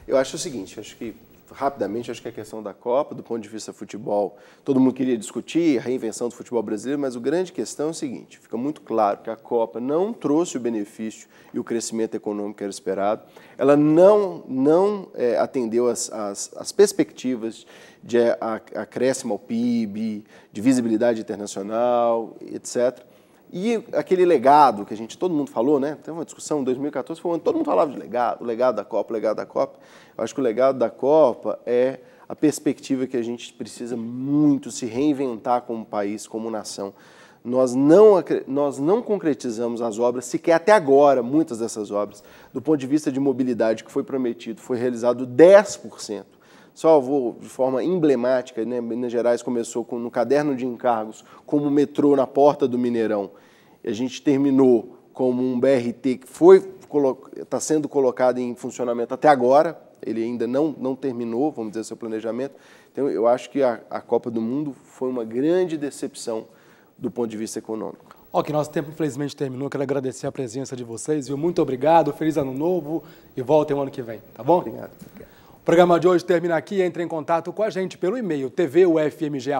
Eu acho o seguinte, acho que rapidamente, acho que a questão da Copa, do ponto de vista futebol, todo mundo queria discutir a reinvenção do futebol brasileiro, mas o grande questão é o seguinte, fica muito claro que a Copa não trouxe o benefício e o crescimento econômico que era esperado, ela não, não é, atendeu as, as, as, perspectivas de acréscimo ao PIB, de visibilidade internacional, etc., e aquele legado que a gente, todo mundo falou, né? Teve uma discussão em 2014, foi um ano, todo mundo falava de legado, o legado da Copa, o legado da Copa. Eu acho que o legado da Copa é a perspectiva que a gente precisa muito se reinventar como país, como nação. Nós não, nós não concretizamos as obras, sequer até agora, muitas dessas obras, do ponto de vista de mobilidade que foi prometido, foi realizado 10%. Só vou de forma emblemática, né? Minas Gerais começou com, no caderno de encargos como metrô na porta do Mineirão. E a gente terminou como um BRT que foi está sendo colocado em funcionamento até agora. Ele ainda não, não terminou, vamos dizer, seu planejamento. Então, eu acho que a, a Copa do Mundo foi uma grande decepção do ponto de vista econômico. Ok, nosso tempo infelizmente terminou. Quero agradecer a presença de vocês, viu? Muito obrigado, feliz ano novo e voltem o ano que vem, tá bom? Obrigado. obrigado. O programa de hoje termina aqui. Entre em contato com a gente pelo e-mail tvufmg.ufmg.br.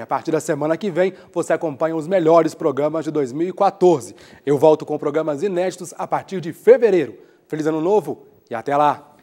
A partir da semana que vem, você acompanha os melhores programas de 2014. Eu volto com programas inéditos a partir de fevereiro. Feliz Ano Novo e até lá!